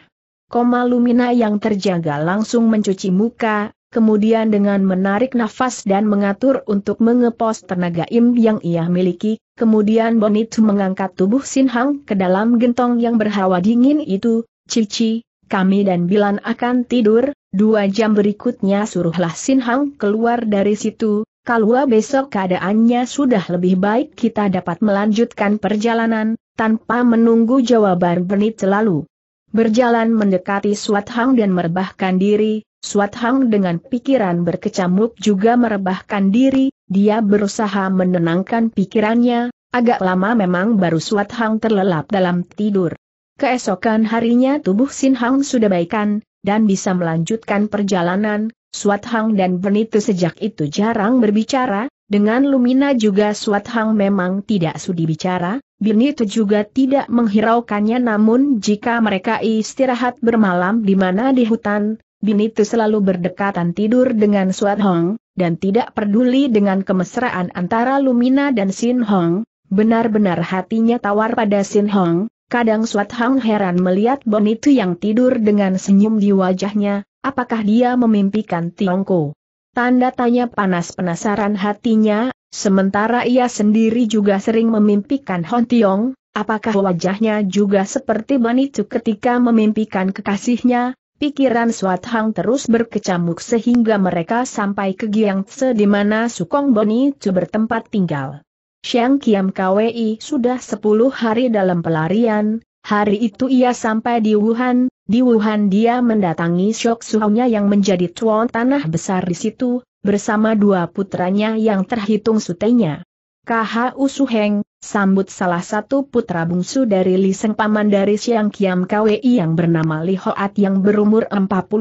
Koma Lumina yang terjaga langsung mencuci muka, kemudian dengan menarik nafas dan mengatur untuk mengepos tenaga im yang ia miliki, kemudian Bonitu mengangkat tubuh Sinhang ke dalam gentong yang berhawa dingin itu, Cici, kami dan Bilan akan tidur, dua jam berikutnya suruhlah Sinhang keluar dari situ, kalau besok keadaannya sudah lebih baik kita dapat melanjutkan perjalanan, tanpa menunggu jawaban Bonit selalu. Berjalan mendekati Suat Hang dan merebahkan diri, Suat Hang dengan pikiran berkecamuk juga merebahkan diri, dia berusaha menenangkan pikirannya, agak lama memang baru Suat Hang terlelap dalam tidur. Keesokan harinya tubuh Sin Hang sudah baikan, dan bisa melanjutkan perjalanan, Suat Hang dan itu sejak itu jarang berbicara, dengan Lumina juga Suat Hang memang tidak sudi bicara, itu juga tidak menghiraukannya namun jika mereka istirahat bermalam di mana di hutan, itu selalu berdekatan tidur dengan Suat Hang, dan tidak peduli dengan kemesraan antara Lumina dan Sin Hong, benar-benar hatinya tawar pada Sin Hong, Kadang Suat Hang heran melihat itu yang tidur dengan senyum di wajahnya, Apakah dia memimpikan Tiongko? Tanda tanya panas penasaran hatinya, sementara ia sendiri juga sering memimpikan Hon Tiong, apakah wajahnya juga seperti Banitu ketika memimpikan kekasihnya? Pikiran Suat Hang terus berkecamuk sehingga mereka sampai ke Giang Tse di mana Sukong Bonitu bertempat tinggal. Siang Kiam Kwi sudah 10 hari dalam pelarian, Hari itu ia sampai di Wuhan, di Wuhan dia mendatangi Syok Suhaunya yang menjadi tuan tanah besar di situ, bersama dua putranya yang terhitung sutenya. KHU Suheng, sambut salah satu putra bungsu dari Seng Paman dari Siang Kiam KWI yang bernama Li Hoat yang berumur 45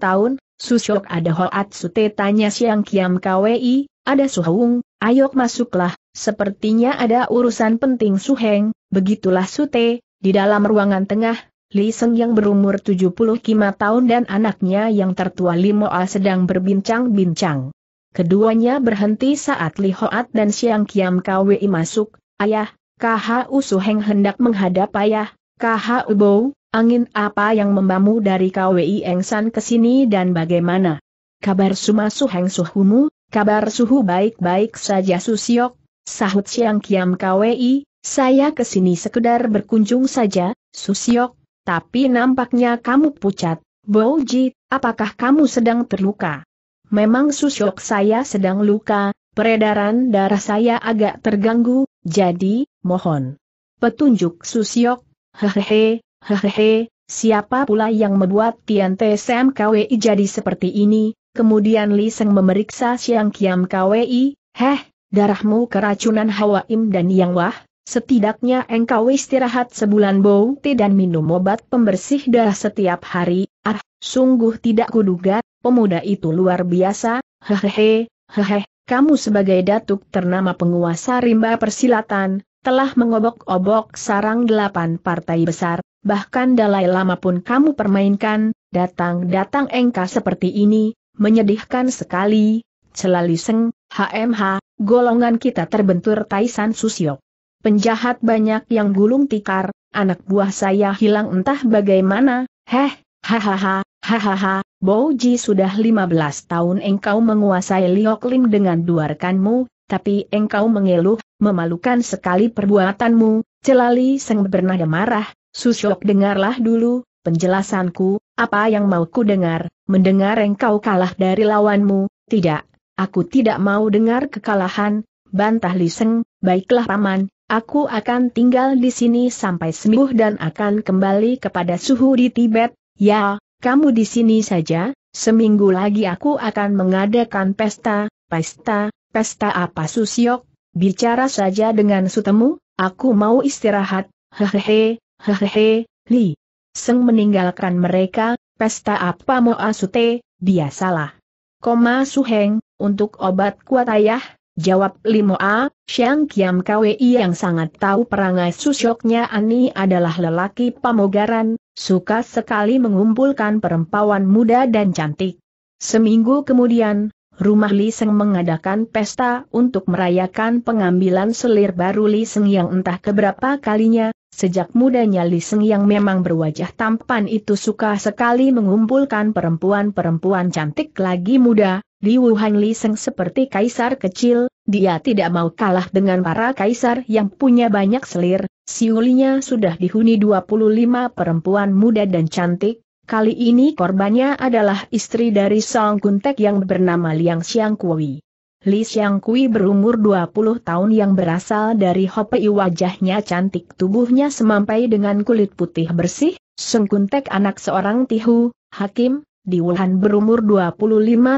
tahun, Susyok ada Hoat Sute tanya Siang Kiam KWI, ada Suhung, ayok masuklah, sepertinya ada urusan penting Suheng, begitulah Sute, di dalam ruangan tengah, Li Seng yang berumur 70 kima tahun dan anaknya yang tertua A sedang berbincang-bincang. Keduanya berhenti saat Li Hoat dan Siang Kiam Kwi masuk, Ayah, KHU Heng hendak menghadap Ayah, KHU Bow, angin apa yang membamu dari Kwi San ke sini dan bagaimana? Kabar Suma Suheng Suhumu, kabar suhu baik-baik saja Susiok, sahut Siang Kiam Kwi, saya kesini sekedar berkunjung saja, Susiok, tapi nampaknya kamu pucat, Bouji, apakah kamu sedang terluka? Memang Susiok saya sedang luka, peredaran darah saya agak terganggu, jadi, mohon. Petunjuk Susiok, hehehe, hehehe, siapa pula yang membuat Tian Tsem Kwi jadi seperti ini, kemudian Li Seng memeriksa Siang Kiam Kwi, heh, darahmu keracunan Hawaim dan Yang Wah, Setidaknya engkau istirahat sebulan bau dan minum obat pembersih darah setiap hari, ah, sungguh tidak kuduga, pemuda itu luar biasa, hehehe, hehe, kamu sebagai datuk ternama penguasa rimba persilatan, telah mengobok-obok sarang delapan partai besar, bahkan Dalai Lama pun kamu permainkan, datang-datang engkau seperti ini, menyedihkan sekali, celaliseng, HMH, golongan kita terbentur Taisan Susyok penjahat banyak yang gulung tikar, anak buah saya hilang entah bagaimana, heh, hahaha, hahaha, Boji sudah 15 tahun engkau menguasai Lioklim dengan dua rekanmu, tapi engkau mengeluh, memalukan sekali perbuatanmu, celali seng bernada marah, susyok dengarlah dulu, penjelasanku, apa yang mau ku dengar, mendengar engkau kalah dari lawanmu, tidak, aku tidak mau dengar kekalahan, bantah Liseng, baiklah paman, Aku akan tinggal di sini sampai sembuh dan akan kembali kepada suhu di Tibet, ya, kamu di sini saja, seminggu lagi aku akan mengadakan pesta, pesta, pesta apa Susiok, bicara saja dengan sutemu, aku mau istirahat, hehehe, hehehe, li. Seng meninggalkan mereka, pesta apa mau asute, dia salah. Koma Suheng, untuk obat kuat ayah, Jawab Limo A, Xiang Kiam Kwei yang sangat tahu perangai susyoknya Ani adalah lelaki pamogaran, suka sekali mengumpulkan perempuan muda dan cantik. Seminggu kemudian, rumah Li Seng mengadakan pesta untuk merayakan pengambilan selir baru Li Seng yang entah keberapa kalinya, sejak mudanya Li Seng yang memang berwajah tampan itu suka sekali mengumpulkan perempuan-perempuan cantik lagi muda, di Wuhan Li Seng seperti kaisar kecil, dia tidak mau kalah dengan para kaisar yang punya banyak selir, siulinya sudah dihuni 25 perempuan muda dan cantik, kali ini korbannya adalah istri dari Song Kuntek yang bernama Liang Xiang Kui. Li Xiang Kui berumur 20 tahun yang berasal dari Hopei wajahnya cantik tubuhnya semampai dengan kulit putih bersih, Song Kuntek anak seorang Tihu, hakim, di Wuhan berumur 25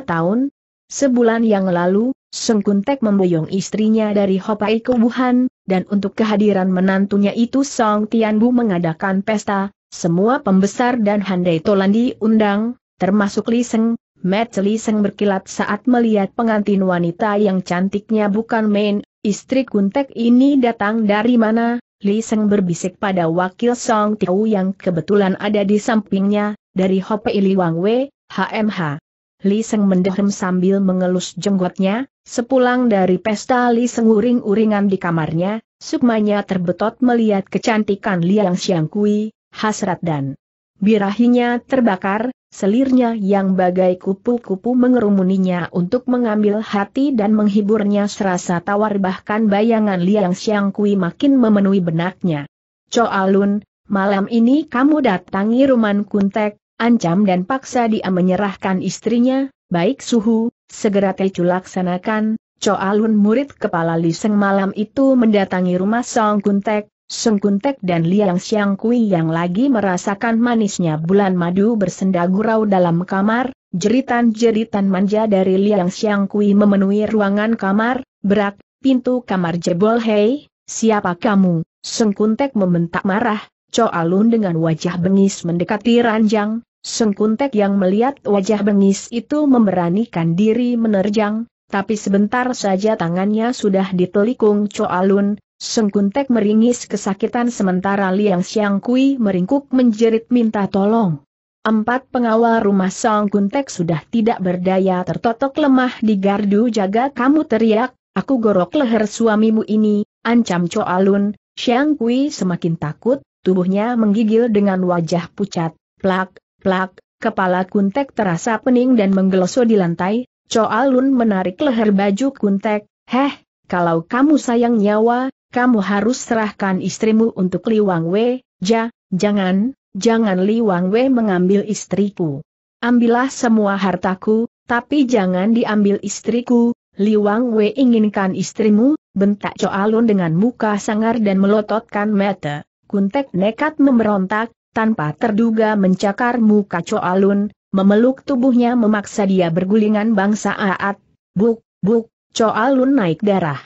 tahun. Sebulan yang lalu, Sung Kuntek memboyong istrinya dari Hopai ke Wuhan, dan untuk kehadiran menantunya itu Song Tianbu mengadakan pesta, semua pembesar dan handai tolan diundang, termasuk Li Seng, Matt Li Seng berkilat saat melihat pengantin wanita yang cantiknya bukan main, istri Kuntek ini datang dari mana, Li Seng berbisik pada wakil Song Tiu yang kebetulan ada di sampingnya, dari Hope Liwang Wei, HMH. Li Seng mendehem sambil mengelus jenggotnya, sepulang dari pesta Li Seng uring-uringan di kamarnya, sukmanya terbetot melihat kecantikan Liang Xiangkui, hasrat dan birahinya terbakar, selirnya yang bagai kupu-kupu mengerumuninya untuk mengambil hati dan menghiburnya serasa tawar bahkan bayangan Liang Xiangkui makin memenuhi benaknya. Cho Alun, malam ini kamu datangi rumah Kuntek, ancam dan paksa dia menyerahkan istrinya, baik suhu, segera Tecu laksanakan, Coalun murid kepala Liseng malam itu mendatangi rumah Song Kuntek, Song Kuntek dan Liang Xiang Kui yang lagi merasakan manisnya bulan madu bersenda gurau dalam kamar, jeritan-jeritan manja dari Liang Xiang Kui memenuhi ruangan kamar, berak, pintu kamar jebol hei, siapa kamu? Song Kuntek membentak marah, Coalun dengan wajah bengis mendekati ranjang, Sengkuntek yang melihat wajah bengis itu memberanikan diri menerjang, tapi sebentar saja tangannya sudah ditelikung Coalun, Sengkuntek meringis kesakitan sementara Liang Xiang Kui meringkuk menjerit minta tolong. Empat pengawal rumah Kuntek sudah tidak berdaya tertotok lemah di gardu jaga kamu teriak, aku gorok leher suamimu ini, ancam Coalun, Xiang Kui semakin takut, tubuhnya menggigil dengan wajah pucat, plak, Plak, kepala Kuntek terasa pening dan menggelosok di lantai, Choa Lun menarik leher baju Kuntek, heh, kalau kamu sayang nyawa, kamu harus serahkan istrimu untuk Liwang Wei, ja, jangan, jangan Liwang Wei mengambil istriku. Ambillah semua hartaku, tapi jangan diambil istriku, Liwang Wei inginkan istrimu, bentak Lun dengan muka sangar dan melototkan mata. Kuntek nekat memberontak, tanpa terduga mencakar muka Coalun, Alun, memeluk tubuhnya memaksa dia bergulingan bangsa aat, buk, buk, Coalun Alun naik darah.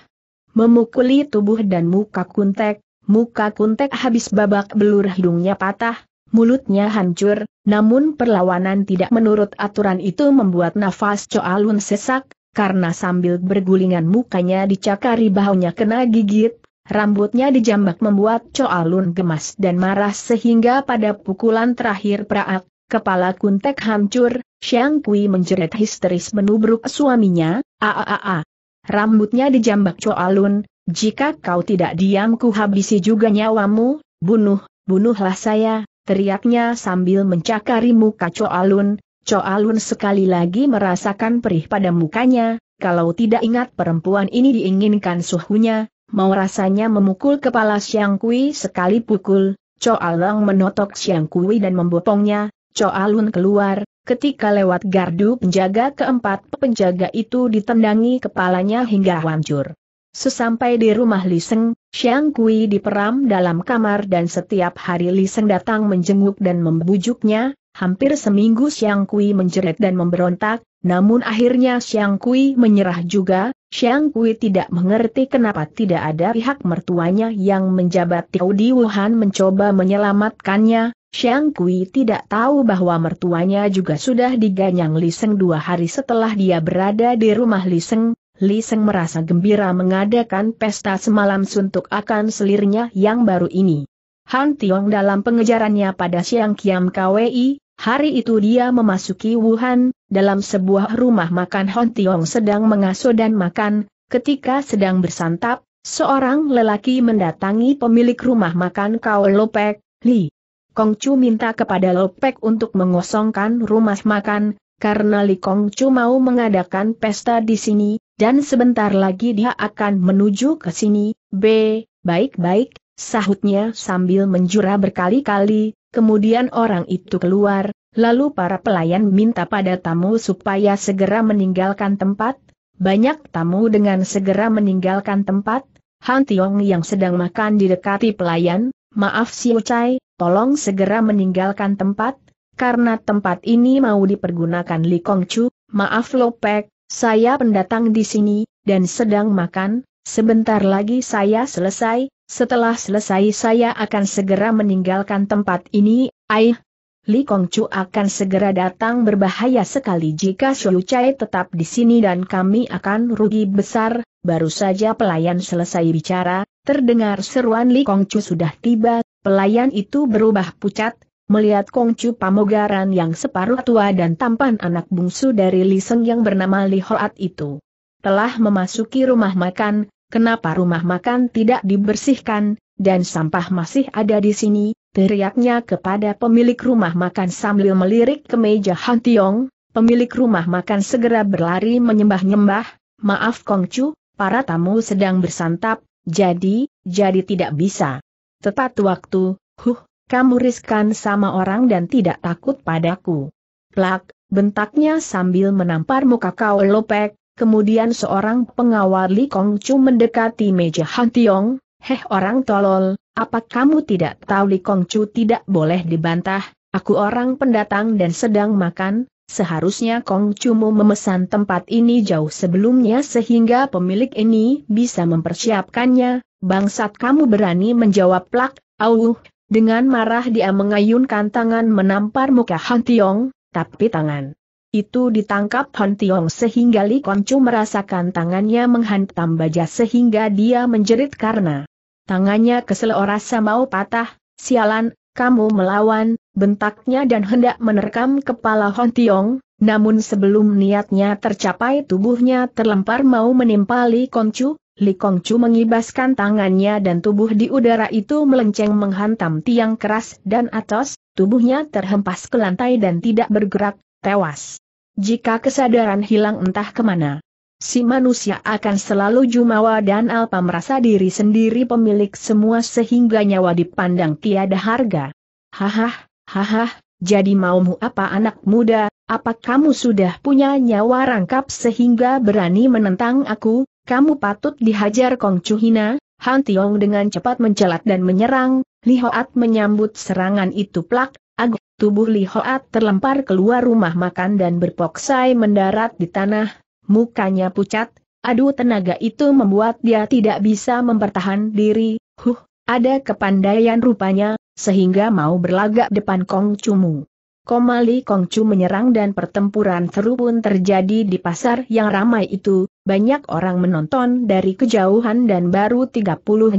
Memukuli tubuh dan muka kuntek, muka kuntek habis babak belur hidungnya patah, mulutnya hancur, namun perlawanan tidak menurut aturan itu membuat nafas Coalun Alun sesak, karena sambil bergulingan mukanya dicakari bahunya kena gigit, Rambutnya dijambak membuat Choa Lun gemas dan marah sehingga pada pukulan terakhir Praak, kepala Kuntek hancur, Xiang Kui menjerit histeris menubruk suaminya, aaa. Rambutnya dijambak Choa Lun, jika kau tidak diam ku habisi juga nyawamu, bunuh, bunuhlah saya, teriaknya sambil mencakari muka Choa Lun, Choa Lun sekali lagi merasakan perih pada mukanya, kalau tidak ingat perempuan ini diinginkan suhunya, Mau rasanya memukul kepala Siang Kui sekali pukul, Choa Long menotok Siang Kui dan membopongnya, Choa Lun keluar, ketika lewat gardu penjaga keempat penjaga itu ditendangi kepalanya hingga hancur. Sesampai di rumah Liseng, Siang Kui diperam dalam kamar dan setiap hari Liseng datang menjenguk dan membujuknya, hampir seminggu Siang Kui menjerit dan memberontak, namun akhirnya Xiang Kui menyerah juga, Xiang Kui tidak mengerti kenapa tidak ada pihak mertuanya yang menjabat Tiau di Wuhan mencoba menyelamatkannya, Xiang Kui tidak tahu bahwa mertuanya juga sudah diganyang Seng dua hari setelah dia berada di rumah Li Li Seng merasa gembira mengadakan pesta semalam suntuk akan selirnya yang baru ini. Han Tiong dalam pengejarannya pada Xiang Kiam Kwi, hari itu dia memasuki Wuhan, dalam sebuah rumah makan Hontiong sedang mengasuh dan makan, ketika sedang bersantap, seorang lelaki mendatangi pemilik rumah makan Kao Lopek, Li. Kongcu minta kepada Lopek untuk mengosongkan rumah makan, karena Li Kongcu mau mengadakan pesta di sini, dan sebentar lagi dia akan menuju ke sini, B, baik-baik, sahutnya sambil menjura berkali-kali, kemudian orang itu keluar, Lalu para pelayan minta pada tamu supaya segera meninggalkan tempat, banyak tamu dengan segera meninggalkan tempat, Han Tiong yang sedang makan didekati pelayan, maaf Siu Chai, tolong segera meninggalkan tempat, karena tempat ini mau dipergunakan Li Kong Chu, maaf Lopek, saya pendatang di sini, dan sedang makan, sebentar lagi saya selesai, setelah selesai saya akan segera meninggalkan tempat ini, aih, Li Kongcu akan segera datang berbahaya sekali jika Xiu Chai tetap di sini dan kami akan rugi besar, baru saja pelayan selesai bicara, terdengar seruan Li Kongcu sudah tiba, pelayan itu berubah pucat, melihat Kongcu Pamogaran yang separuh tua dan tampan anak bungsu dari Li Seng yang bernama Li Hoat itu. Telah memasuki rumah makan, kenapa rumah makan tidak dibersihkan, dan sampah masih ada di sini, Teriaknya kepada pemilik rumah makan sambil melirik ke meja Han Tiong, pemilik rumah makan segera berlari menyembah-nyembah, maaf Kong Chu, para tamu sedang bersantap, jadi, jadi tidak bisa. Tepat waktu, huh, kamu riskan sama orang dan tidak takut padaku. Plak, bentaknya sambil menampar muka kau lopek, kemudian seorang pengawal Li Kong Chu mendekati meja Han Tiong, heh orang tolol, apa kamu tidak tahu Li Chu tidak boleh dibantah, aku orang pendatang dan sedang makan, seharusnya Chu mu memesan tempat ini jauh sebelumnya sehingga pemilik ini bisa mempersiapkannya, bangsat kamu berani menjawab plak, auh, dengan marah dia mengayunkan tangan menampar muka Han Tiong, tapi tangan itu ditangkap Han Tiong sehingga Li Chu merasakan tangannya menghantam baja sehingga dia menjerit karena tangannya keselorasa mau patah, sialan, kamu melawan, bentaknya dan hendak menerkam kepala Hon Tiong, namun sebelum niatnya tercapai tubuhnya terlempar mau menimpa Li Chu, Li Kong Chu mengibaskan tangannya dan tubuh di udara itu melenceng menghantam tiang keras dan atas, tubuhnya terhempas ke lantai dan tidak bergerak, tewas. Jika kesadaran hilang entah kemana si manusia akan selalu jumawa dan alpa merasa diri sendiri pemilik semua sehingga nyawa dipandang tiada harga. Hahah, hahah, jadi maumu apa anak muda, apa kamu sudah punya nyawa rangkap sehingga berani menentang aku, kamu patut dihajar Kong Chuhina, Han Tiong dengan cepat mencelat dan menyerang, Li Hoat menyambut serangan itu plak, agak tubuh Li Hoat terlempar keluar rumah makan dan berpoksai mendarat di tanah, Mukanya pucat, aduh tenaga itu membuat dia tidak bisa mempertahan diri, huh, ada kepandaian rupanya, sehingga mau berlagak depan Kong Cumu. Komali Kongcu menyerang dan pertempuran seru pun terjadi di pasar yang ramai itu, banyak orang menonton dari kejauhan dan baru 30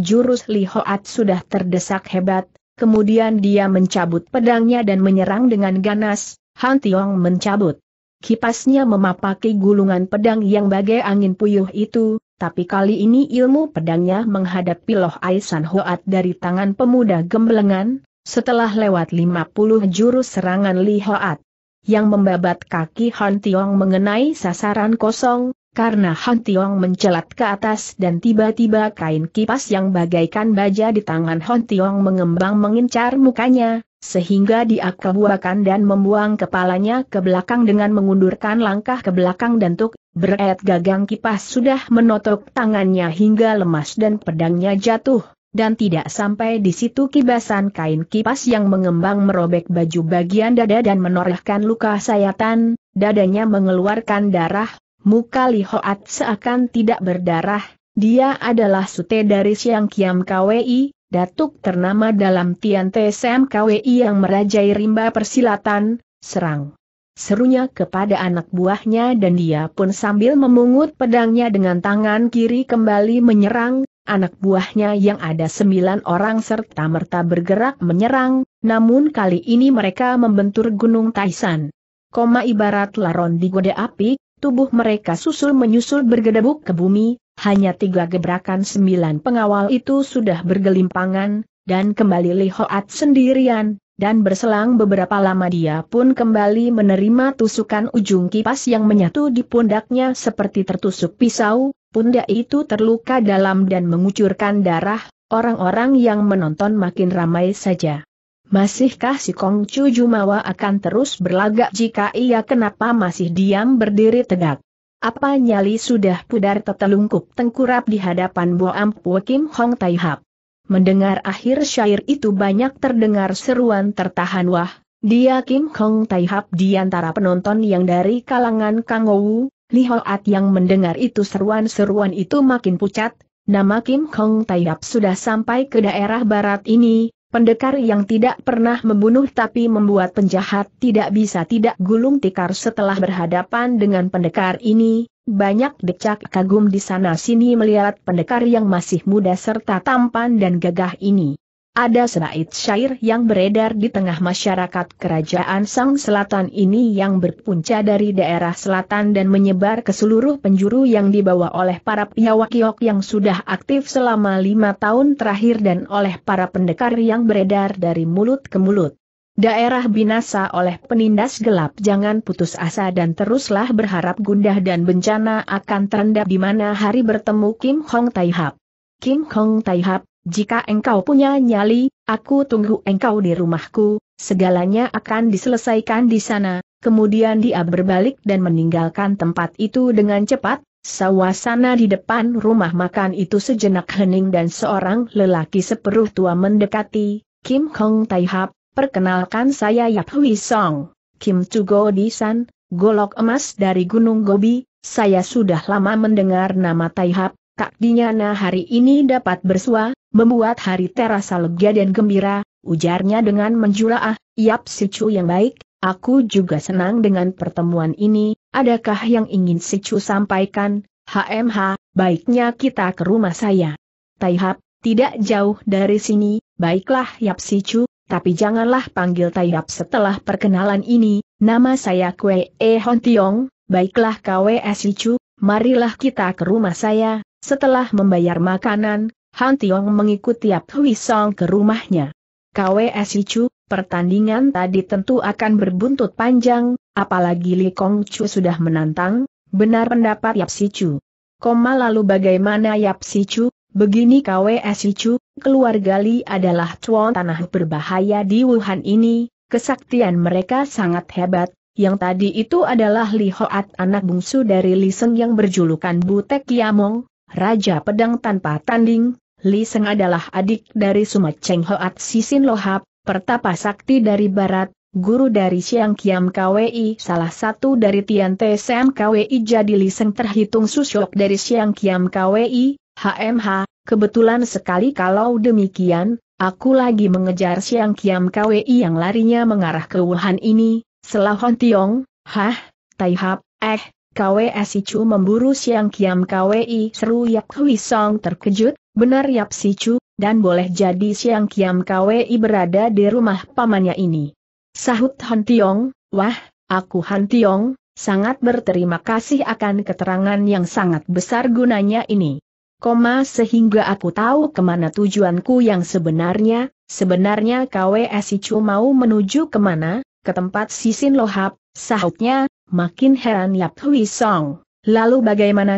jurus Li Hoat sudah terdesak hebat, kemudian dia mencabut pedangnya dan menyerang dengan ganas, Han Tiong mencabut Kipasnya memapaki gulungan pedang yang bagai angin puyuh itu, tapi kali ini ilmu pedangnya menghadapi loh Aisan Hoat dari tangan pemuda gemblengan, setelah lewat 50 jurus serangan Li Hoat. Yang membabat kaki Han Tiong mengenai sasaran kosong, karena Han Tiong mencelat ke atas dan tiba-tiba kain kipas yang bagaikan baja di tangan Han Tiong mengembang mengincar mukanya, sehingga dia kebuakan dan membuang kepalanya ke belakang dengan mengundurkan langkah ke belakang dan tuk, beret gagang kipas sudah menotok tangannya hingga lemas dan pedangnya jatuh, dan tidak sampai di situ kibasan kain kipas yang mengembang merobek baju bagian dada dan menorehkan luka sayatan, dadanya mengeluarkan darah, muka Lihoat seakan tidak berdarah, dia adalah sute dari Siang Kiam Kwei, datuk ternama dalam Tian TSM KWI yang merajai rimba persilatan, serang. Serunya kepada anak buahnya dan dia pun sambil memungut pedangnya dengan tangan kiri kembali menyerang, anak buahnya yang ada sembilan orang serta merta bergerak menyerang, namun kali ini mereka membentur Gunung Taisan. Koma ibarat laron digoda api, tubuh mereka susul-menyusul bergedebuk ke bumi, hanya tiga gebrakan sembilan pengawal itu sudah bergelimpangan, dan kembali Lihoat sendirian, dan berselang beberapa lama dia pun kembali menerima tusukan ujung kipas yang menyatu di pundaknya seperti tertusuk pisau, pundak itu terluka dalam dan mengucurkan darah, orang-orang yang menonton makin ramai saja. Masihkah si Kong Chu Jumawa akan terus berlagak jika ia kenapa masih diam berdiri tegak? Apa nyali sudah pudar tertelungkup tengkurap di hadapan Bo Ampua Kim Hong Tai Hap? Mendengar akhir syair itu banyak terdengar seruan tertahan wah, dia Kim Hong Tai Hap di antara penonton yang dari kalangan Kang Wu, Li Hoat yang mendengar itu seruan-seruan itu makin pucat, nama Kim Hong Tai Hap sudah sampai ke daerah barat ini, Pendekar yang tidak pernah membunuh tapi membuat penjahat tidak bisa tidak gulung tikar setelah berhadapan dengan pendekar ini, banyak decak kagum di sana-sini melihat pendekar yang masih muda serta tampan dan gagah ini. Ada serait syair yang beredar di tengah masyarakat kerajaan Sang Selatan ini yang berpunca dari daerah selatan dan menyebar ke seluruh penjuru yang dibawa oleh para piawakiok yang sudah aktif selama lima tahun terakhir dan oleh para pendekar yang beredar dari mulut ke mulut. Daerah binasa oleh penindas gelap jangan putus asa dan teruslah berharap gundah dan bencana akan terendap di mana hari bertemu Kim Hong Taihap. Kim Hong Taihap, jika engkau punya nyali, aku tunggu engkau di rumahku, segalanya akan diselesaikan di sana. Kemudian dia berbalik dan meninggalkan tempat itu dengan cepat, Suasana di depan rumah makan itu sejenak hening dan seorang lelaki seperuh tua mendekati, Kim Hong Tai Hap, perkenalkan saya Yap Hui Song, Kim Chugo San, golok emas dari Gunung Gobi, saya sudah lama mendengar nama Tai Hap, Kak Dinyana hari ini dapat bersua, membuat hari terasa lega dan gembira, ujarnya dengan menjulaah, Yap Sicu yang baik, aku juga senang dengan pertemuan ini, adakah yang ingin Sicu sampaikan, HMH, baiknya kita ke rumah saya. Taihap, tidak jauh dari sini, baiklah Yap Sicu, tapi janganlah panggil Taihap setelah perkenalan ini, nama saya Kwe E Hon Tiong, baiklah Kwe Sicu, marilah kita ke rumah saya, setelah membayar makanan, Han Tiong mengikuti Yap Hui Song ke rumahnya. KWS Chu, pertandingan tadi tentu akan berbuntut panjang, apalagi Li Kong Chu sudah menantang, benar pendapat Yap Si Chu. Koma lalu bagaimana Yap Si Chu, begini KWS Chu, keluarga Li adalah tuan tanah berbahaya di Wuhan ini, kesaktian mereka sangat hebat, yang tadi itu adalah Li Hoat anak bungsu dari Li Seng yang berjulukan Butek Kiamong, Raja Pedang Tanpa Tanding, Li Seng adalah adik dari Sumat Cheng Hoat Sisin Lohap, pertapa sakti dari Barat, guru dari Siang Kiam KWI salah satu dari Tian Te Sam KWI jadi Li Seng terhitung susuk dari Siang Kiam KWI, HMH, kebetulan sekali kalau demikian, aku lagi mengejar Siang Kiam KWI yang larinya mengarah ke Wuhan ini, Selahon Tiong, Hah, Taihap, eh, Chu memburu siang kiam KWI seru Yap Hui Song terkejut, benar Yap Chu, dan boleh jadi siang kiam KWI berada di rumah pamannya ini. Sahut Han Tiong, wah, aku Han Tiong, sangat berterima kasih akan keterangan yang sangat besar gunanya ini. Koma sehingga aku tahu kemana tujuanku yang sebenarnya, sebenarnya Chu mau menuju kemana, ke tempat Sisin Lohap, Sahutnya, makin heran Yap Hui Song. Lalu bagaimana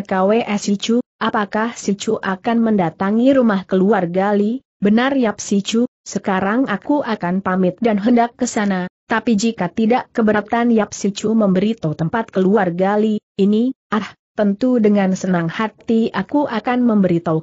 Si Chu, apakah Si Sichu akan mendatangi rumah keluarga Li? Benar Yap Si Sichu, sekarang aku akan pamit dan hendak ke sana, tapi jika tidak keberatan Yap Si Sichu memberitahu tempat keluarga Li, ini, ah, tentu dengan senang hati aku akan memberitahu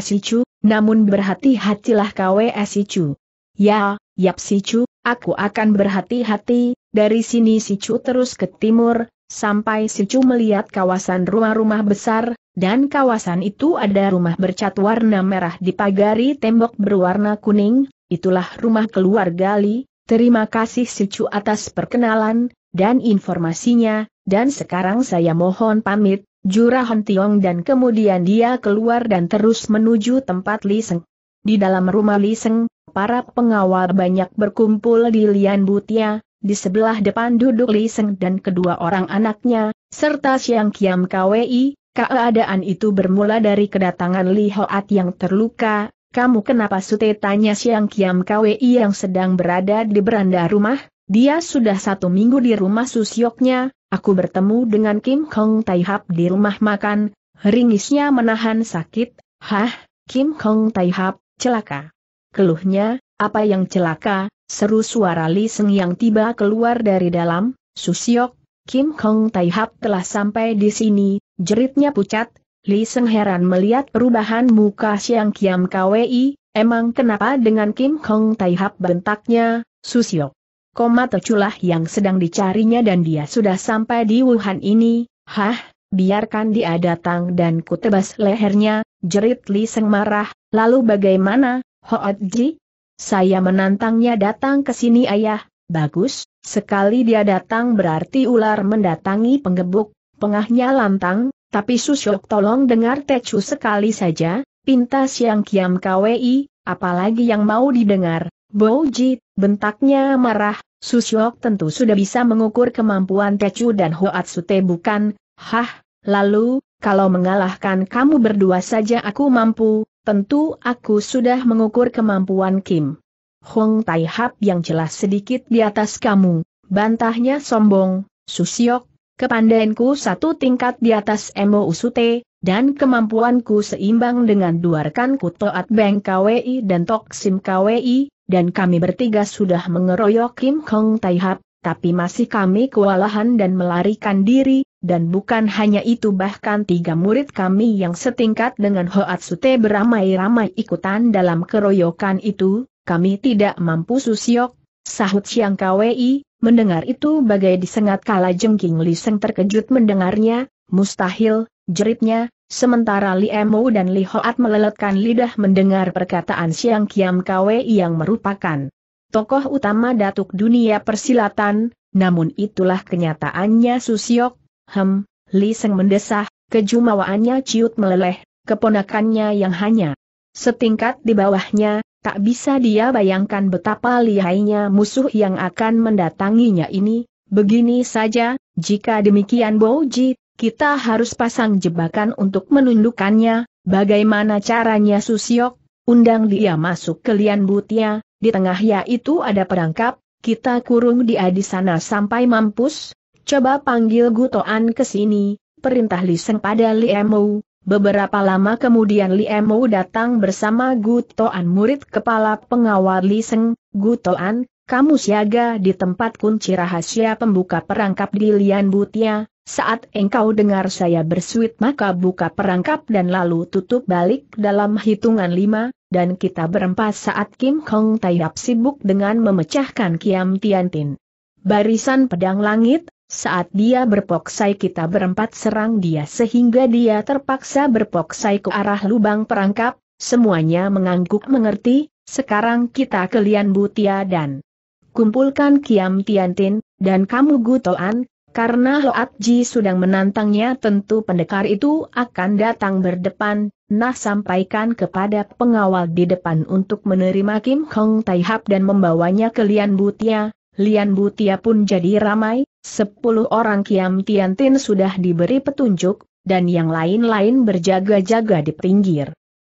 Si Chu, namun berhati-hatilah Si Chu. Ya, Yap Si Sichu, aku akan berhati-hati, dari sini Sicu terus ke timur, sampai Sicu melihat kawasan rumah-rumah besar, dan kawasan itu ada rumah bercat warna merah dipagari tembok berwarna kuning, itulah rumah keluarga Li, terima kasih Sicu atas perkenalan, dan informasinya, dan sekarang saya mohon pamit, Jurahan Tiong dan kemudian dia keluar dan terus menuju tempat Li Seng. Di dalam rumah Li Seng, para pengawal banyak berkumpul di Lian Butia, di sebelah depan duduk Li Seng dan kedua orang anaknya, serta Siang Kiam Kwi, keadaan itu bermula dari kedatangan Li Hoat yang terluka, kamu kenapa sute tanya Siang Kiam Kwi yang sedang berada di beranda rumah, dia sudah satu minggu di rumah susyoknya, aku bertemu dengan Kim Kong Taihap di rumah makan, ringisnya menahan sakit, hah, Kim Kong Taihap, celaka. Keluhnya, apa yang celaka, Seru suara Li Seng yang tiba keluar dari dalam, Susiok, Kim Kong Tai telah sampai di sini, jeritnya pucat, Li Seng heran melihat perubahan muka Siang Kiam Kwi, emang kenapa dengan Kim Kong Tai bentaknya, Susiok. Koma teculah yang sedang dicarinya dan dia sudah sampai di Wuhan ini, hah, biarkan dia datang dan kutebas lehernya, jerit Li Seng marah, lalu bagaimana, Hoat Ji, saya menantangnya datang ke sini ayah, bagus, sekali dia datang berarti ular mendatangi penggebuk, pengahnya lantang, tapi susyok tolong dengar tecu sekali saja, pintas yang kiam kwi, apalagi yang mau didengar, Boji, bentaknya marah, Susyok tentu sudah bisa mengukur kemampuan Tecu dan Hoatsute bukan, hah, lalu, kalau mengalahkan kamu berdua saja aku mampu, Tentu aku sudah mengukur kemampuan Kim. Hong Tai Hap yang jelas sedikit di atas kamu, bantahnya sombong, susiok, kepandaianku satu tingkat di atas Emo Usute, dan kemampuanku seimbang dengan dua rekanku Kutoat Beng KWI dan Tok Sim KWI, dan kami bertiga sudah mengeroyok Kim Hong Tai Hap, tapi masih kami kewalahan dan melarikan diri, dan bukan hanya itu bahkan tiga murid kami yang setingkat dengan Hoat Hoatsute beramai-ramai ikutan dalam keroyokan itu, kami tidak mampu susiok, sahut Siang Kwei, mendengar itu bagai disengat kala jengking Seng terkejut mendengarnya, mustahil, jeritnya, sementara Li Emo dan Li Hoat meleletkan lidah mendengar perkataan Siang Kiam Kwei yang merupakan tokoh utama datuk dunia persilatan, namun itulah kenyataannya Susiok, Hem, Li Seng mendesah, kejumawaannya ciut meleleh, keponakannya yang hanya setingkat di bawahnya, tak bisa dia bayangkan betapa lihainya musuh yang akan mendatanginya ini, begini saja, jika demikian Boji, kita harus pasang jebakan untuk menundukkannya, bagaimana caranya Susiok, undang dia masuk ke Lian Butia, di tengah yaitu ada perangkap, kita kurung dia di sana sampai mampus, Coba panggil Gutoan ke sini, perintah Liseng pada Li Liemo. Beberapa lama kemudian Li Liemo datang bersama Gutoan murid kepala pengawal Liseng, Gutoan, kamu siaga di tempat kunci rahasia pembuka perangkap di Lian Butia, saat engkau dengar saya bersuit maka buka perangkap dan lalu tutup balik dalam hitungan lima, dan kita berempat saat Kim Kong Taihap sibuk dengan memecahkan Kiam Tiantin. Barisan pedang langit, saat dia berpoksai kita berempat serang dia sehingga dia terpaksa berpoksai ke arah lubang perangkap, semuanya mengangguk mengerti, sekarang kita ke Lian Butia dan kumpulkan Kiam Tiantin, dan kamu Gutoan, karena Loat Ji sudah menantangnya tentu pendekar itu akan datang berdepan, nah sampaikan kepada pengawal di depan untuk menerima Kim Hong Taihap dan membawanya ke Lian Butia, Lian Butia pun jadi ramai, Sepuluh orang Kiam Tiantin sudah diberi petunjuk, dan yang lain-lain berjaga-jaga di pinggir.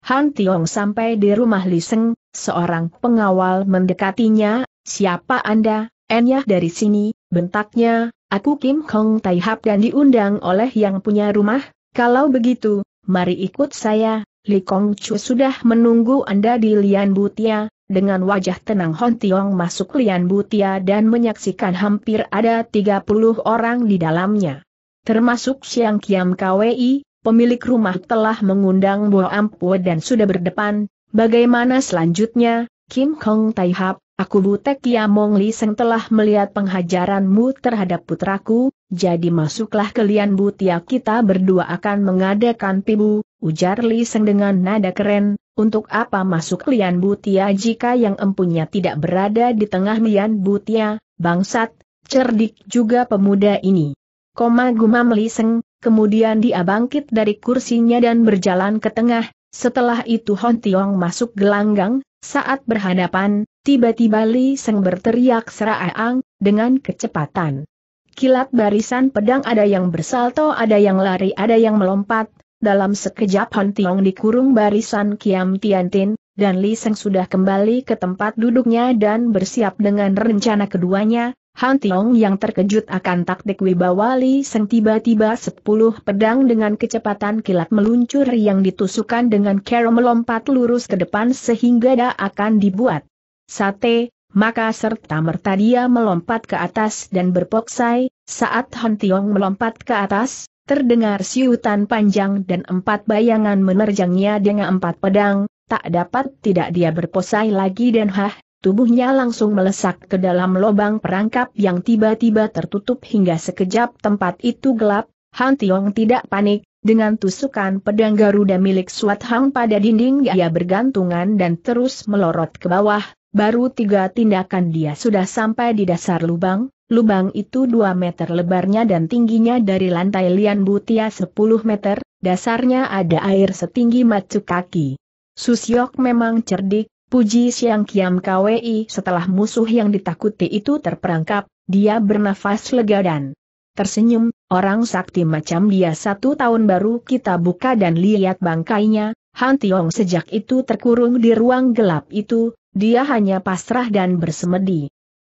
Han Tiong sampai di rumah Liseng, seorang pengawal mendekatinya, siapa Anda, Enyah dari sini, bentaknya, aku Kim Hong Tai Hap dan diundang oleh yang punya rumah, kalau begitu, mari ikut saya, Li Kong Chu sudah menunggu Anda di Lian Butia, dengan wajah tenang Hon Tiong masuk Lian Butia dan menyaksikan hampir ada 30 orang di dalamnya. Termasuk Siang Kiam KWI, pemilik rumah telah mengundang Bo Ampue dan sudah berdepan, bagaimana selanjutnya, Kim Kong Tai Hap, aku Butek Kiamong ya Li Seng telah melihat penghajaranmu terhadap putraku, jadi masuklah ke Lian Butia kita berdua akan mengadakan pibu, ujar Li Seng dengan nada keren, untuk apa masuk Lian Butia jika yang empunya tidak berada di tengah Lian Butia, bangsat, cerdik juga pemuda ini. Koma meliseng, meliseng, kemudian dia bangkit dari kursinya dan berjalan ke tengah, setelah itu Hon Tiong masuk gelanggang, saat berhadapan, tiba-tiba Li Seng berteriak seraang, dengan kecepatan. Kilat barisan pedang ada yang bersalto ada yang lari ada yang melompat, dalam sekejap Hon Tiong dikurung barisan Kiam Tiantin, dan Li Seng sudah kembali ke tempat duduknya dan bersiap dengan rencana keduanya, Han Tiong yang terkejut akan taktik wibawa Li Seng tiba-tiba sepuluh pedang dengan kecepatan kilat meluncur yang ditusukkan dengan cara melompat lurus ke depan sehingga dia akan dibuat sate, maka serta merta dia melompat ke atas dan berpoksai, saat Han Tiong melompat ke atas, Terdengar siutan panjang dan empat bayangan menerjangnya dengan empat pedang, tak dapat tidak dia berposai lagi dan hah, tubuhnya langsung melesak ke dalam lubang perangkap yang tiba-tiba tertutup hingga sekejap tempat itu gelap, Han Tiong tidak panik, dengan tusukan pedang Garuda milik Suat Hang pada dinding ia bergantungan dan terus melorot ke bawah, baru tiga tindakan dia sudah sampai di dasar lubang, Lubang itu 2 meter lebarnya dan tingginya dari lantai lian butia 10 meter, dasarnya ada air setinggi macu kaki. Susyok memang cerdik, puji Siang Kiam Kwi setelah musuh yang ditakuti itu terperangkap, dia bernafas lega dan tersenyum, orang sakti macam dia satu tahun baru kita buka dan lihat bangkainya, Han Tiong sejak itu terkurung di ruang gelap itu, dia hanya pasrah dan bersemedi.